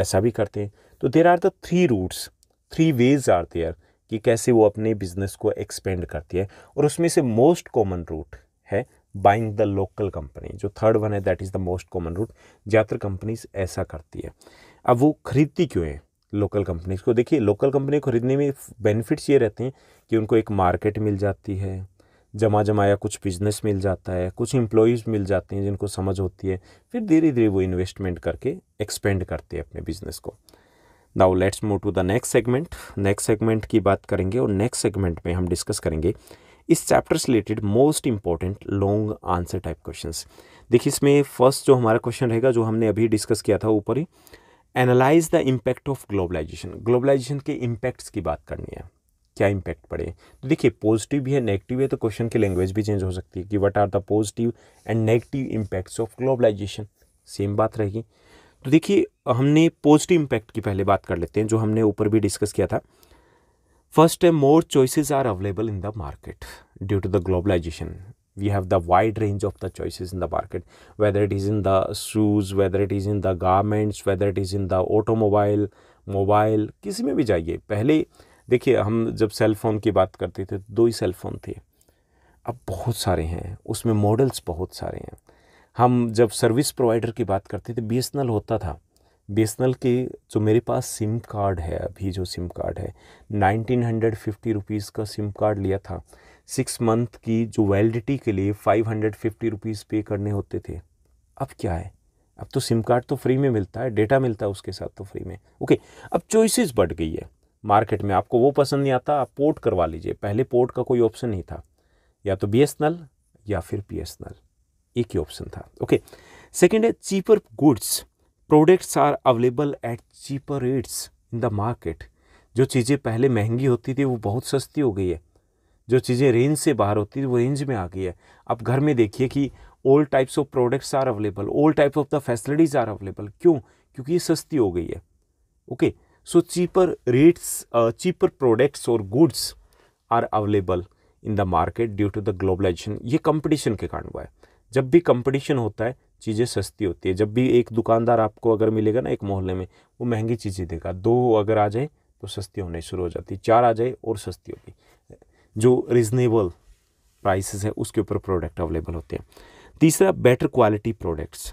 ऐसा भी करते हैं तो there are the three routes three ways are there कि कैसे वो अपने बिजनेस को एक्सपेंड करती है और उसमें से मोस्ट कॉमन रूट है बाइंग द लोकल कंपनी जो थर्ड वन है that is the most common route ज़्यादातर कंपनीज ऐसा करती है अब वो खरीदती क्यों है लोकल कंपनीज को देखिए लोकल कंपनी खरीदने में बेनिफिट्स ये रहते हैं कि उनको एक मार्केट मिल जाती है जमा जमाया कुछ बिजनेस मिल जाता है कुछ एम्प्लॉयज़ मिल जाते हैं जिनको समझ होती है फिर धीरे धीरे वो इन्वेस्टमेंट करके एक्सपेंड करते हैं अपने बिजनेस को now let's move to the next segment next segment की बात करेंगे और नेक्स्ट सेगमेंट में हम डिस्कस करेंगे इस चैप्टर से related most important long answer type questions देखिए इसमें फर्स्ट जो हमारा क्वेश्चन रहेगा जो हमने अभी डिस्कस किया था ऊपर ही analyse the impact of globalisation globalisation के इम्पैक्ट्स की बात करनी है क्या इम्पैक्ट पड़े तो देखिए पॉजिटिव भी है नेगेटिव है तो क्वेश्चन की लैंग्वेज भी चेंज हो सकती है कि what are the positive and negative impacts of globalisation same बात रहेगी तो देखिए हमने पॉजिटिव इम्पैक्ट की पहले बात कर लेते हैं जो हमने ऊपर भी डिस्कस किया था फर्स्ट है more choices are available in the market due to the globalisation we have the wide range of the choices in the market whether it is in the shoes whether it is in the garments whether it is in the automobile mobile किसी में भी जाइए पहले देखिए हम जब cell phone की बात करते थे तो दो ही सेल फ़ोन थे अब बहुत सारे हैं उसमें मॉडल्स बहुत सारे हैं हम जब सर्विस प्रोवाइडर की बात करते थे बी होता था बी के जो मेरे पास सिम कार्ड है अभी जो सिम कार्ड है नाइनटीन हंड्रेड फिफ्टी रुपीज़ का सिम कार्ड लिया था सिक्स मंथ की जो वैलिडिटी के लिए फाइव हंड्रेड फिफ्टी रुपीज़ पे करने होते थे अब क्या है अब तो सिम कार्ड तो फ्री में मिलता है डेटा मिलता है उसके साथ तो फ्री में ओके अब चॉइसेस बढ़ गई है मार्केट में आपको वो पसंद नहीं आता आप पोर्ट करवा लीजिए पहले पोर्ट का कोई ऑप्शन नहीं था या तो बी या फिर पी एक ही ऑप्शन था ओके सेकेंड है cheaper goods products are available at cheaper rates in the market जो चीज़ें पहले महंगी होती थी वो बहुत सस्ती हो गई है जो चीज़ें रेंज से बाहर होती थी वो रेंज में आ गई है आप घर में देखिए कि old types of products are available old types of the facilities are available क्यों क्योंकि ये सस्ती हो गई है okay so cheaper rates cheaper products और goods are available in the market due to the globalisation ये कंपटीशन के कारण हुआ है जब भी कंपटीशन होता है चीज़ें सस्ती होती है जब भी एक दुकानदार आपको अगर मिलेगा ना एक मोहल्ले में वो महंगी चीज़ें देगा दो अगर आ जाए तो सस्ती होने शुरू हो जाती चार आ जाए और सस्ती होगी जो रिजनेबल प्राइसेस है उसके ऊपर प्रोडक्ट अवेलेबल होते हैं तीसरा बेटर क्वालिटी प्रोडक्ट्स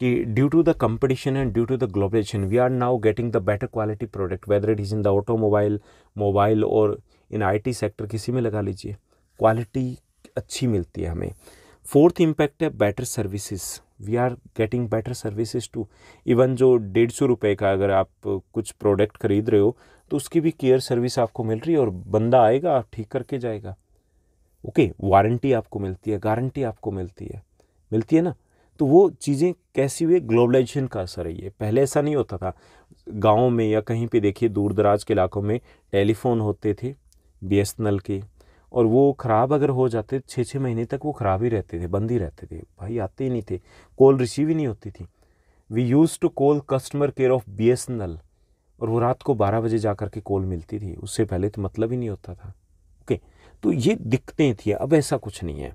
कि due to the competition and due to the globalisation we are now getting the better quality product whether it is in the automobile mobile और in IT sector किसी में लगा लीजिए quality अच्छी मिलती है हमें फोर्थ इम्पैक्ट है better services we are getting better services too even जो डेढ़ सौ रुपये का अगर आप कुछ प्रोडक्ट खरीद रहे हो तो उसकी भी केयर सर्विस आपको मिल रही है और बंदा आएगा आप ठीक करके जाएगा ओके वारंटी आपको मिलती है गारंटी आपको मिलती है मिलती है ना तो वो चीज़ें कैसी हुई ग्लोबलाइजेशन का असर है ये पहले ऐसा नहीं होता था गाँव में या कहीं पे देखिए दूर दराज के इलाकों में टेलीफोन होते थे बी के और वो ख़राब अगर हो जाते छः छः महीने तक वो ख़राब ही रहते थे बंद ही रहते थे भाई आते ही नहीं थे कॉल रिसीव ही नहीं होती थी we use to call customer care of B और वो रात को बारह बजे जा कर के कॉल मिलती थी उससे पहले तो मतलब ही नहीं होता था ओके तो ये दिक्कतें थी अब ऐसा कुछ नहीं है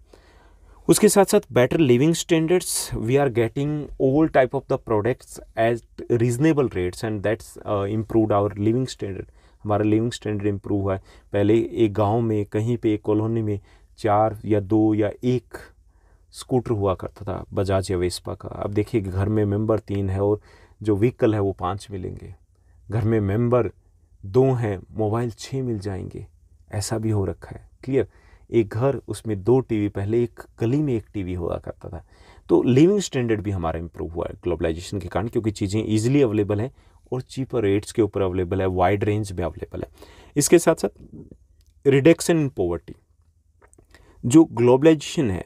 उसके साथ साथ better living standards we are getting old type of the products at reasonable rates and that's improved our living standard हमारा लिविंग स्टैंडर्ड इम्प्रूव हुआ है पहले एक गांव में कहीं पे एक कॉलोनी में चार या दो या एक स्कूटर हुआ करता था बजाज या वेस्पा का अब देखिए घर में मेंबर तीन है और जो व्हीकल है वो पाँच मिलेंगे घर में मेंबर दो हैं मोबाइल छः मिल जाएंगे ऐसा भी हो रखा है क्लियर एक घर उसमें दो टीवी पहले एक गली में एक टीवी हुआ करता था तो लिविंग स्टैंडर्ड भी हमारा इम्प्रूव हुआ है ग्लोबलाइजेशन के कारण क्योंकि चीज़ें ईजिली अवेलेबल हैं और चीपर रेट्स के ऊपर अवेलेबल है वाइड रेंज में अवेलेबल है इसके साथ साथ रिडक्शन इन पॉवर्टी जो ग्लोबलाइजेशन है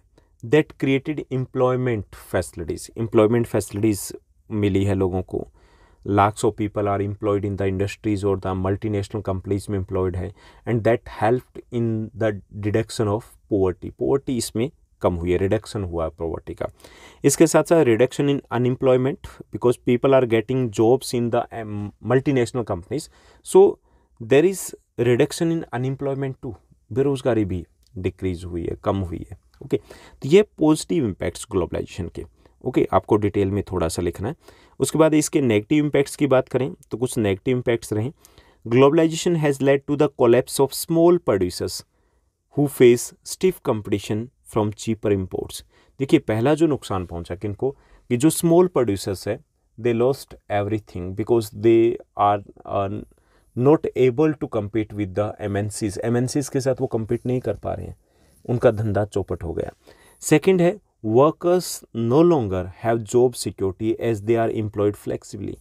that created employment facilities employment facilities मिली है लोगों को lakhs of people are employed in the industries or the multinational companies में employed है and that helped in the reduction of poverty poverty इसमें कम हुई है रिडक्शन हुआ है पोवर्टी का इसके साथ साथ reduction in unemployment because people are getting jobs in the multinational companies so there is reduction in unemployment to बेरोज़गारी भी डिक्रीज हुई है कम हुई है ओके okay? तो ये पॉजिटिव इम्पैक्ट्स ग्लोबलाइजेशन के ओके okay? आपको डिटेल में थोड़ा सा लिखना है उसके बाद इसके नेगेटिव इम्पैक्ट्स की बात करें तो कुछ नेगेटिव इम्पैक्ट्स रहे globalisation has led to the collapse of small producers who face stiff competition from cheaper imports देखिए पहला जो नुकसान पहुंचा को कि जो स्मॉल प्रोड्यूसर्स है they lost everything because they are not able to compete with the M N Cs M N Cs के साथ वो कम्पीट नहीं कर पा रहे हैं उनका धंधा चौपट हो गया सेकेंड है workers no longer have job security as they are employed flexibly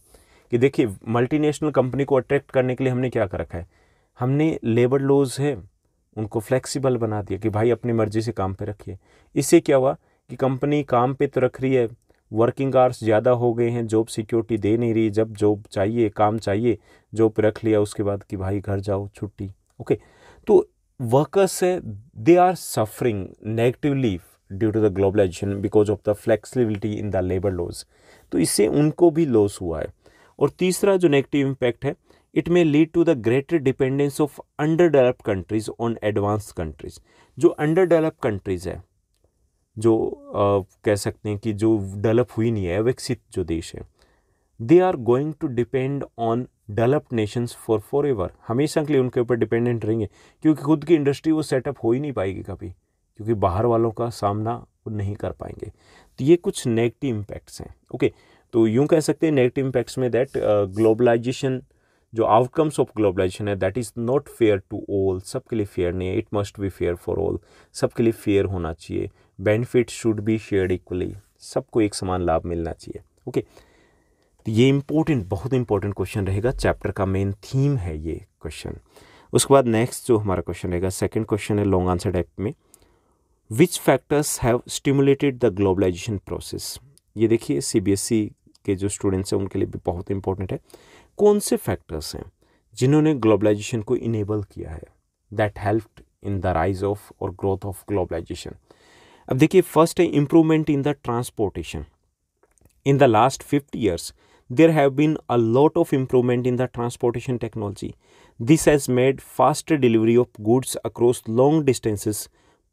कि देखिए मल्टीनेशनल कंपनी को अट्रैक्ट करने के लिए हमने क्या कर रखा है हमने लेबर लॉज है उनको फ्लेक्सिबल बना दिया कि भाई अपनी मर्जी से काम पे रखिए इससे क्या हुआ कि कंपनी काम पे तो रख रही है वर्किंग आवर्स ज़्यादा हो गए हैं जॉब सिक्योरिटी दे नहीं रही जब जॉब चाहिए काम चाहिए जॉब रख लिया उसके बाद कि भाई घर जाओ छुट्टी ओके तो वर्कर्स है they are suffering negatively due to the globalisation because of the flexibility in the labour laws तो इससे उनको भी लॉस हुआ है और तीसरा जो नेगेटिव इम्पैक्ट है it may lead to the greater dependence of under develop countries on advance countries जो अंडर डेवलप कंट्रीज़ है जो uh, कह सकते हैं कि जो डेवलप हुई नहीं है विकसित जो देश है they are going to depend on developed nations for forever हमेशा के लिए उनके ऊपर डिपेंडेंट रहेंगे क्योंकि खुद की इंडस्ट्री वो सेटअप हो ही नहीं पाएगी कभी क्योंकि बाहर वालों का सामना वो नहीं कर पाएंगे तो ये कुछ नेगेटिव इम्पैक्ट्स हैं ओके तो यूँ कह सकते हैं नेगेटिव इम्पैक्ट्स में दैट ग्लोबलाइजेशन uh, जो आउटकम्स ऑफ ग्लोबलाइजेशन है that is not fair to all सबके लिए फेयर नहीं है it must be fair for all सबके लिए फेयर होना चाहिए benefit should be share equally सबको एक समान लाभ मिलना चाहिए ओके तो ये इम्पोर्टेंट बहुत इंपॉर्टेंट क्वेश्चन रहेगा चैप्टर का मेन थीम है ये क्वेश्चन उसके बाद नेक्स्ट जो हमारा क्वेश्चन रहेगा सेकेंड क्वेश्चन है लॉन्ग आंसर टाइप में which factors have stimulated the globalisation process ये देखिए सीबीएसई के जो स्टूडेंट्स हैं उनके लिए भी बहुत इंपॉर्टेंट है कौन से फैक्टर्स हैं जिन्होंने ग्लोबलाइजेशन को इनेबल किया है that helped in the rise of और ग्रोथ ऑफ ग्लोबलाइजेशन अब देखिए फर्स्ट है improvement in the transportation in the last fifty years there have been a lot of improvement in the transportation technology. This has made faster delivery of goods across long distances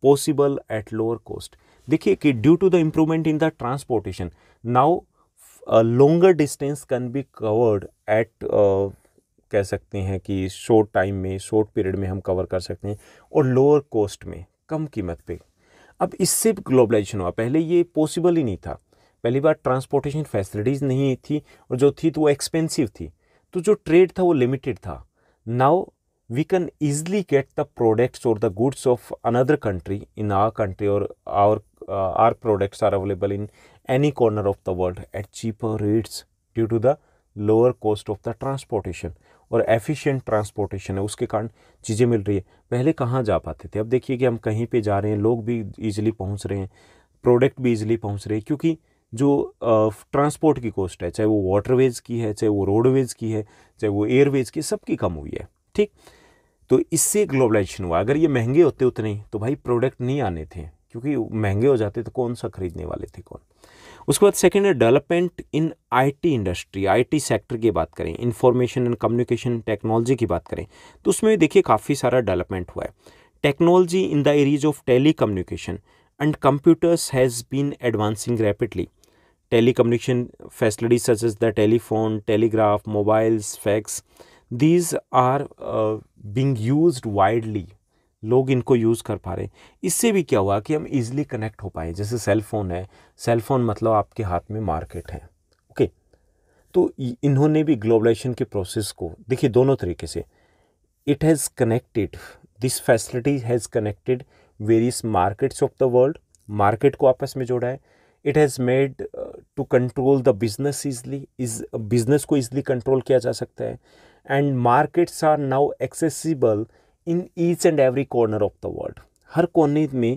possible at lower cost देखिए कि due to the improvement in the transportation now longer distance can be covered at कह सकते हैं कि short time में short period में हम cover कर सकते हैं और लोअर कॉस्ट में कम कीमत पे अब इससे ग्लोबलाइजेशन हुआ पहले ये पॉसिबल ही नहीं था पहली बार ट्रांसपोर्टेशन फैसिलिटीज़ नहीं थी और जो थी तो वो एक्सपेंसिव थी तो जो ट्रेड था वो लिमिटेड था now we can easily get the products और the goods of another country in our country और our our products are available in any corner of the world at cheaper rates due to the lower cost of the transportation और efficient transportation है उसके कारण चीज़ें मिल रही है पहले कहाँ जा पाते थे अब देखिए कि हम कहीं पे जा रहे हैं लोग भी इजीली पहुँच रहे हैं प्रोडक्ट भी इजीली पहुँच रहे हैं क्योंकि जो ट्रांसपोर्ट की कॉस्ट है चाहे वो वाटरवेज की है चाहे वो रोडवेज की है चाहे वो एयरवेज की सबकी कम हुई है ठीक तो इससे ग्लोबलाइजेशन हुआ अगर ये महंगे होते उतने तो भाई प्रोडक्ट नहीं आने थे क्योंकि महंगे हो जाते तो कौन सा खरीदने वाले थे कौन उसके बाद सेकेंड है development in IT industry IT sector की बात करें इंफॉर्मेशन एंड कम्युनिकेशन टेक्नोलॉजी की बात करें तो उसमें देखिए काफ़ी सारा डेवलपमेंट हुआ है technology in the areas of telecommunication and computers has been advancing rapidly communication facilities such is the telephone telegraph mobiles fax these are being use widely लोग इनको यूज़ कर पा रहे हैं इससे भी क्या हुआ कि हम इजीली कनेक्ट हो पाए जैसे सेल फ़ोन है सेल फ़ोन मतलब आपके हाथ में मार्केट है ओके तो इन्होंने भी ग्लोबलाइजेशन के प्रोसेस को देखिए दोनों तरीके से it has connected this facility has connected various markets of the world market को आपस में जोड़ा है it has made to control the business easily is business को इजली कंट्रोल किया जा सकता है and markets are now accessible in each and every corner of the world हर कोने में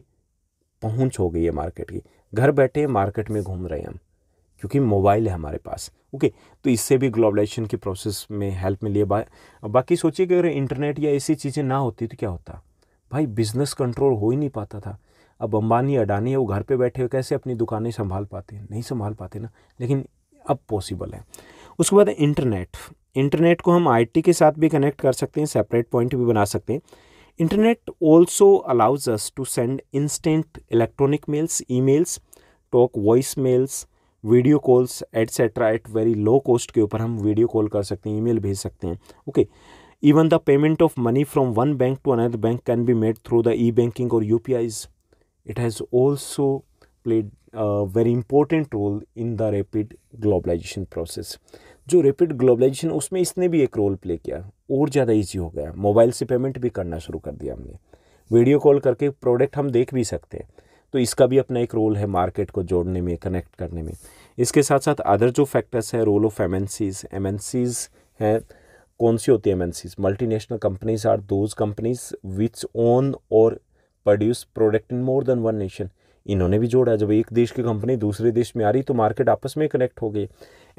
पहुंच हो गई है मार्केट की घर बैठे मार्केट में घूम रहे हैं हम क्योंकि मोबाइल है हमारे पास ओके तो इससे भी ग्लोबलाइजेशन के प्रोसेस में हेल्प मिली है बा, बाकी सोचिए कि अगर इंटरनेट या ऐसी चीज़ें ना होती तो क्या होता भाई बिजनेस कंट्रोल हो ही नहीं पाता था अब अंबानी अडानी है वो घर पे बैठे हुए कैसे अपनी दुकानें संभाल पाते नहीं संभाल पाते ना लेकिन अब पॉसिबल है उसके बाद इंटरनेट इंटरनेट को हम आईटी के साथ भी कनेक्ट कर सकते हैं सेपरेट पॉइंट भी बना सकते हैं internet also allows us to send instant electronic mails emails talk voice mails video calls etcetera at very low cost के ऊपर हम वीडियो कॉल कर सकते हैं ईमेल भेज सकते हैं okay even the payment of money from one bank to another bank can be made through the E banking और U P it has also played very important role in the rapid globalisation process जो rapid globalisation उसमें इसने भी एक role play किया और ज़्यादा easy हो गया मोबाइल से पेमेंट भी करना शुरू कर दिया हमने वीडियो कॉल करके प्रोडक्ट हम देख भी सकते हैं तो इसका भी अपना एक रोल है मार्केट को जोड़ने में कनेक्ट करने में इसके साथ साथ अदर जो फैक्टर्स है रोल ऑफ एम एन हैं कौन सी होती है M N Cs multinational companies are those companies which own और produce product in more than one nation इन्होंने भी जोड़ा जब एक देश की कंपनी दूसरे देश में आ रही तो मार्केट आपस में कनेक्ट हो गए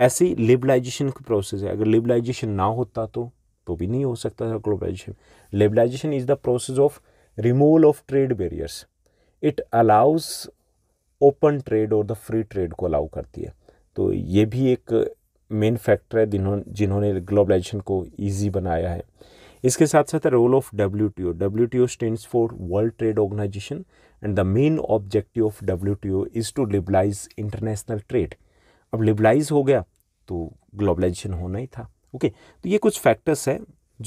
ऐसी लिबलाइजेशन का प्रोसेस है अगर लिबलाइजेशन ना होता तो तो भी नहीं हो सकता था globalisation liberalisation is the process of removal of trade barriers it allows open trade और द फ्री ट्रेड को अलाउ करती है तो ये भी एक मेन फैक्टर है जिन्होंने जिन्होंने ग्लोबलाइजेशन को ईजी बनाया है इसके साथ साथ role of W T O W T O stand for world trade organisation and the main objective of W T O is to liberalise international trade अब लिबलाइज हो गया तो ग्लोबलाइजेशन होना ही था ओके okay, तो ये कुछ फैक्टर्स हैं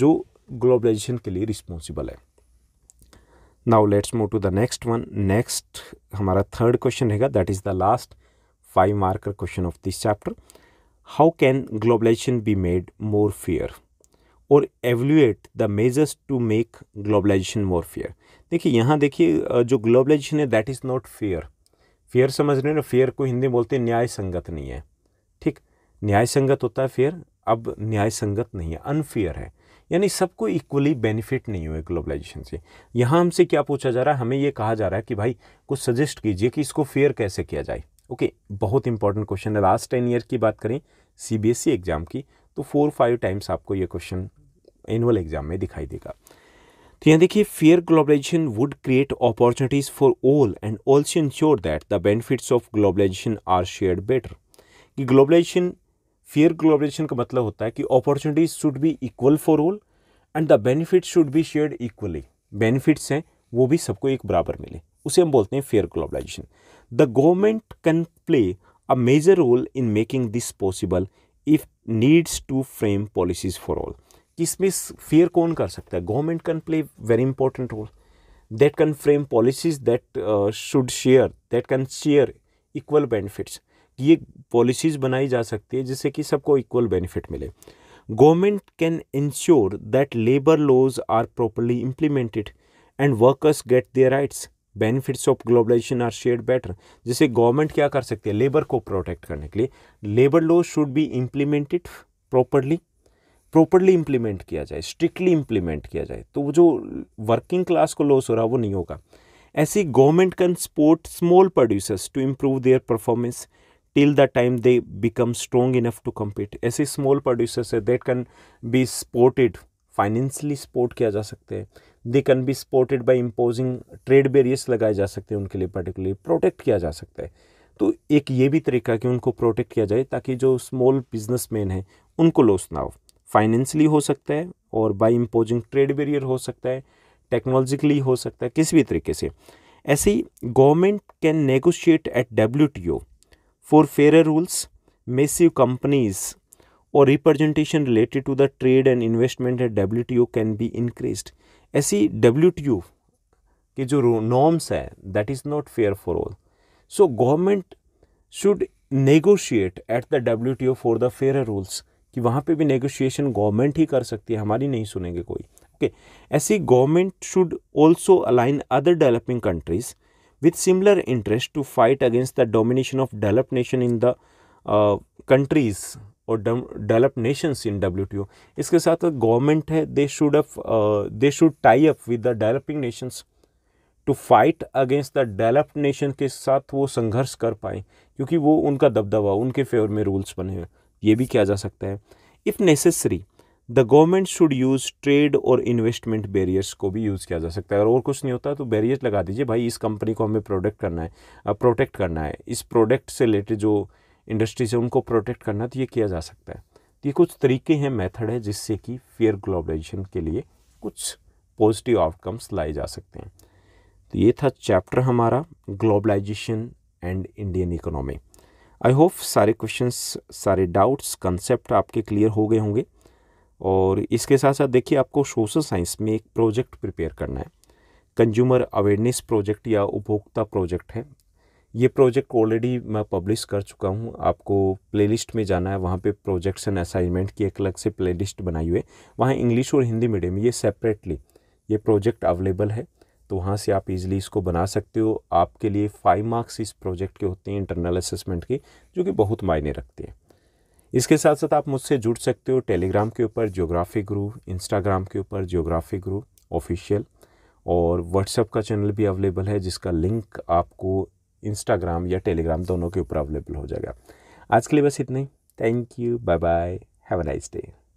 जो ग्लोबलाइजेशन के लिए रिस्पॉन्सिबल है now let's move to the next one next हमारा थर्ड क्वेश्चन रहेगा that is the last five marker question of this chapter how can globalisation be made more fair और evaluate the measures to make globalisation more fair देखिए यहाँ देखिए जो globalisation है that is not fair fair समझ रहे ना fair को हिंदी बोलते हैं न्याय संगत नहीं है ठीक न्याय संगत होता है फेयर अब न्याय संगत नहीं है अनफेयर है यानी सबको इक्वली बेनिफिट नहीं हुए ग्लोबलाइजेशन से यहाँ हमसे क्या पूछा जा रहा है हमें ये कहा जा रहा है कि भाई कुछ सजेस्ट कीजिए कि इसको फेयर कैसे किया जाए ओके बहुत इंपॉर्टेंट क्वेश्चन है लास्ट टेन ईयर की बात करें सी एग्ज़ाम e की तो फोर फाइव टाइम्स आपको ये क्वेश्चन एनुअल एग्ज़ाम में दिखाई देगा तो यहाँ देखिए fair globalisation would create opportunities for all and also ensure that the benefits of globalisation are share better कि ग्लोबलाइजेशन फेयर ग्लोबलाइजेशन का मतलब होता है कि opportunities should be equal for all and the benefit should be shared equally benefits हैं वो भी सबको एक बराबर मिले उसे हम बोलते हैं fair globalization the government can play a major role in making this possible if needs to frame policies for all कि इसमें फेयर कौन कर सकता है government can play very important role that can frame policies that should share that can share equal benefits ये policies बनाई जा सकती है जिससे कि सबको इक्वल बेनिफिट मिले government can ensure that labour laws are properly implemented and workers get their rights benefits of globalisation are share better जैसे गवर्नमेंट क्या कर सकती है लेबर को प्रोटेक्ट करने के लिए labour law should be implemented properly properly implement किया जाए स्ट्रिक्टली इम्प्लीमेंट किया जाए तो वो जो वर्किंग क्लास को लॉस हो रहा वो नहीं होगा ऐसी government can support small producers to improve their performance till the time they become strong enough to compete ऐसे स्मॉल प्रोड्यूसर्स है that can be supported financially support किया जा सकते हैं they can be supported by imposing trade barriers लगाए जा सकते हैं उनके लिए पर्टिकुलरली प्रोटेक्ट किया जा सकता है तो एक ये भी तरीका कि उनको प्रोटेक्ट किया जाए ताकि जो स्मॉल बिजनेस मैन हैं उनको लॉस ना हो फाइनेंशली हो सकता है और बाय इम्पोजिंग ट्रेड बैरियर हो सकता है टेक्नोलॉजिकली हो सकता है किसी भी तरीके से ऐसे ही government can negotiate at W T O for fair rules massive companies और representation related to the trade and investment at W T O can be increase ही डब्ल्यू टी ओ के जो नॉर्म्स है that is not fair for all so government should negotiate at the W T O for the fair rules कि वहाँ पे भी negotiation government ही कर सकती है हमारी नहीं सुनेंगे कोई ओके ऐसी government should also align other developing countries with similar interest to fight against the domination of develop nation in the countries और डेवलप नेशंस इन डब्ल्यू इसके साथ गवर्नमेंट है they should up they should tie up with the developing nations to fight against the developed nation के साथ वो संघर्ष कर पाए क्योंकि वो उनका दबदबा उनके फेवर में रूल्स बने हुए ये भी किया जा सकता है if necessary the government should use trade और इन्वेस्टमेंट बैरियर्स को भी यूज़ किया जा सकता है अगर और कुछ नहीं होता तो बैरियर्स लगा दीजिए भाई इस कंपनी को हमें प्रोडक्ट करना है प्रोटेक्ट करना है इस प्रोडक्ट से रिलेटेड जो इंडस्ट्रीज है उनको प्रोटेक्ट करना तो ये किया जा सकता है तो ये कुछ तरीके हैं मेथड है जिससे कि फेयर ग्लोबलाइजेशन के लिए कुछ पॉजिटिव आउटकम्स लाए जा सकते हैं तो ये था चैप्टर हमारा globalization and Indian economy I hope सारे क्वेश्चंस सारे डाउट्स कंसेप्ट आपके क्लियर हो गए होंगे और इसके साथ साथ देखिए आपको सोशल साइंस में एक प्रोजेक्ट प्रिपेयर करना है कंज्यूमर अवेयरनेस प्रोजेक्ट या उपभोक्ता प्रोजेक्ट है ये प्रोजेक्ट ऑलरेडी मैं पब्लिश कर चुका हूँ आपको प्लेलिस्ट में जाना है वहाँ पे प्रोजेक्ट्स एंड असाइनमेंट की एक अलग से प्लेलिस्ट बनाई हुई है वहाँ इंग्लिश और हिंदी मीडियम ये सेपरेटली ये प्रोजेक्ट अवेलेबल है तो वहाँ से आप इजीली इसको बना सकते हो आपके लिए फाइव मार्क्स इस प्रोजेक्ट के होते हैं इंटरनल असेसमेंट के जो कि बहुत मायने रखते हैं इसके साथ साथ आप मुझसे जुड़ सकते हो टेलीग्राम के ऊपर जियोग्राफी ग्रुप इंस्टाग्राम के ऊपर जियोग्राफी ग्रुप ऑफिशियल और व्हाट्सएप का चैनल भी अवेलेबल है जिसका लिंक आपको इंस्टाग्राम या टेलीग्राम दोनों के ऊपर अवेलेबल हो जाएगा आज के लिए बस इतना ही thank you bye bye have a nice day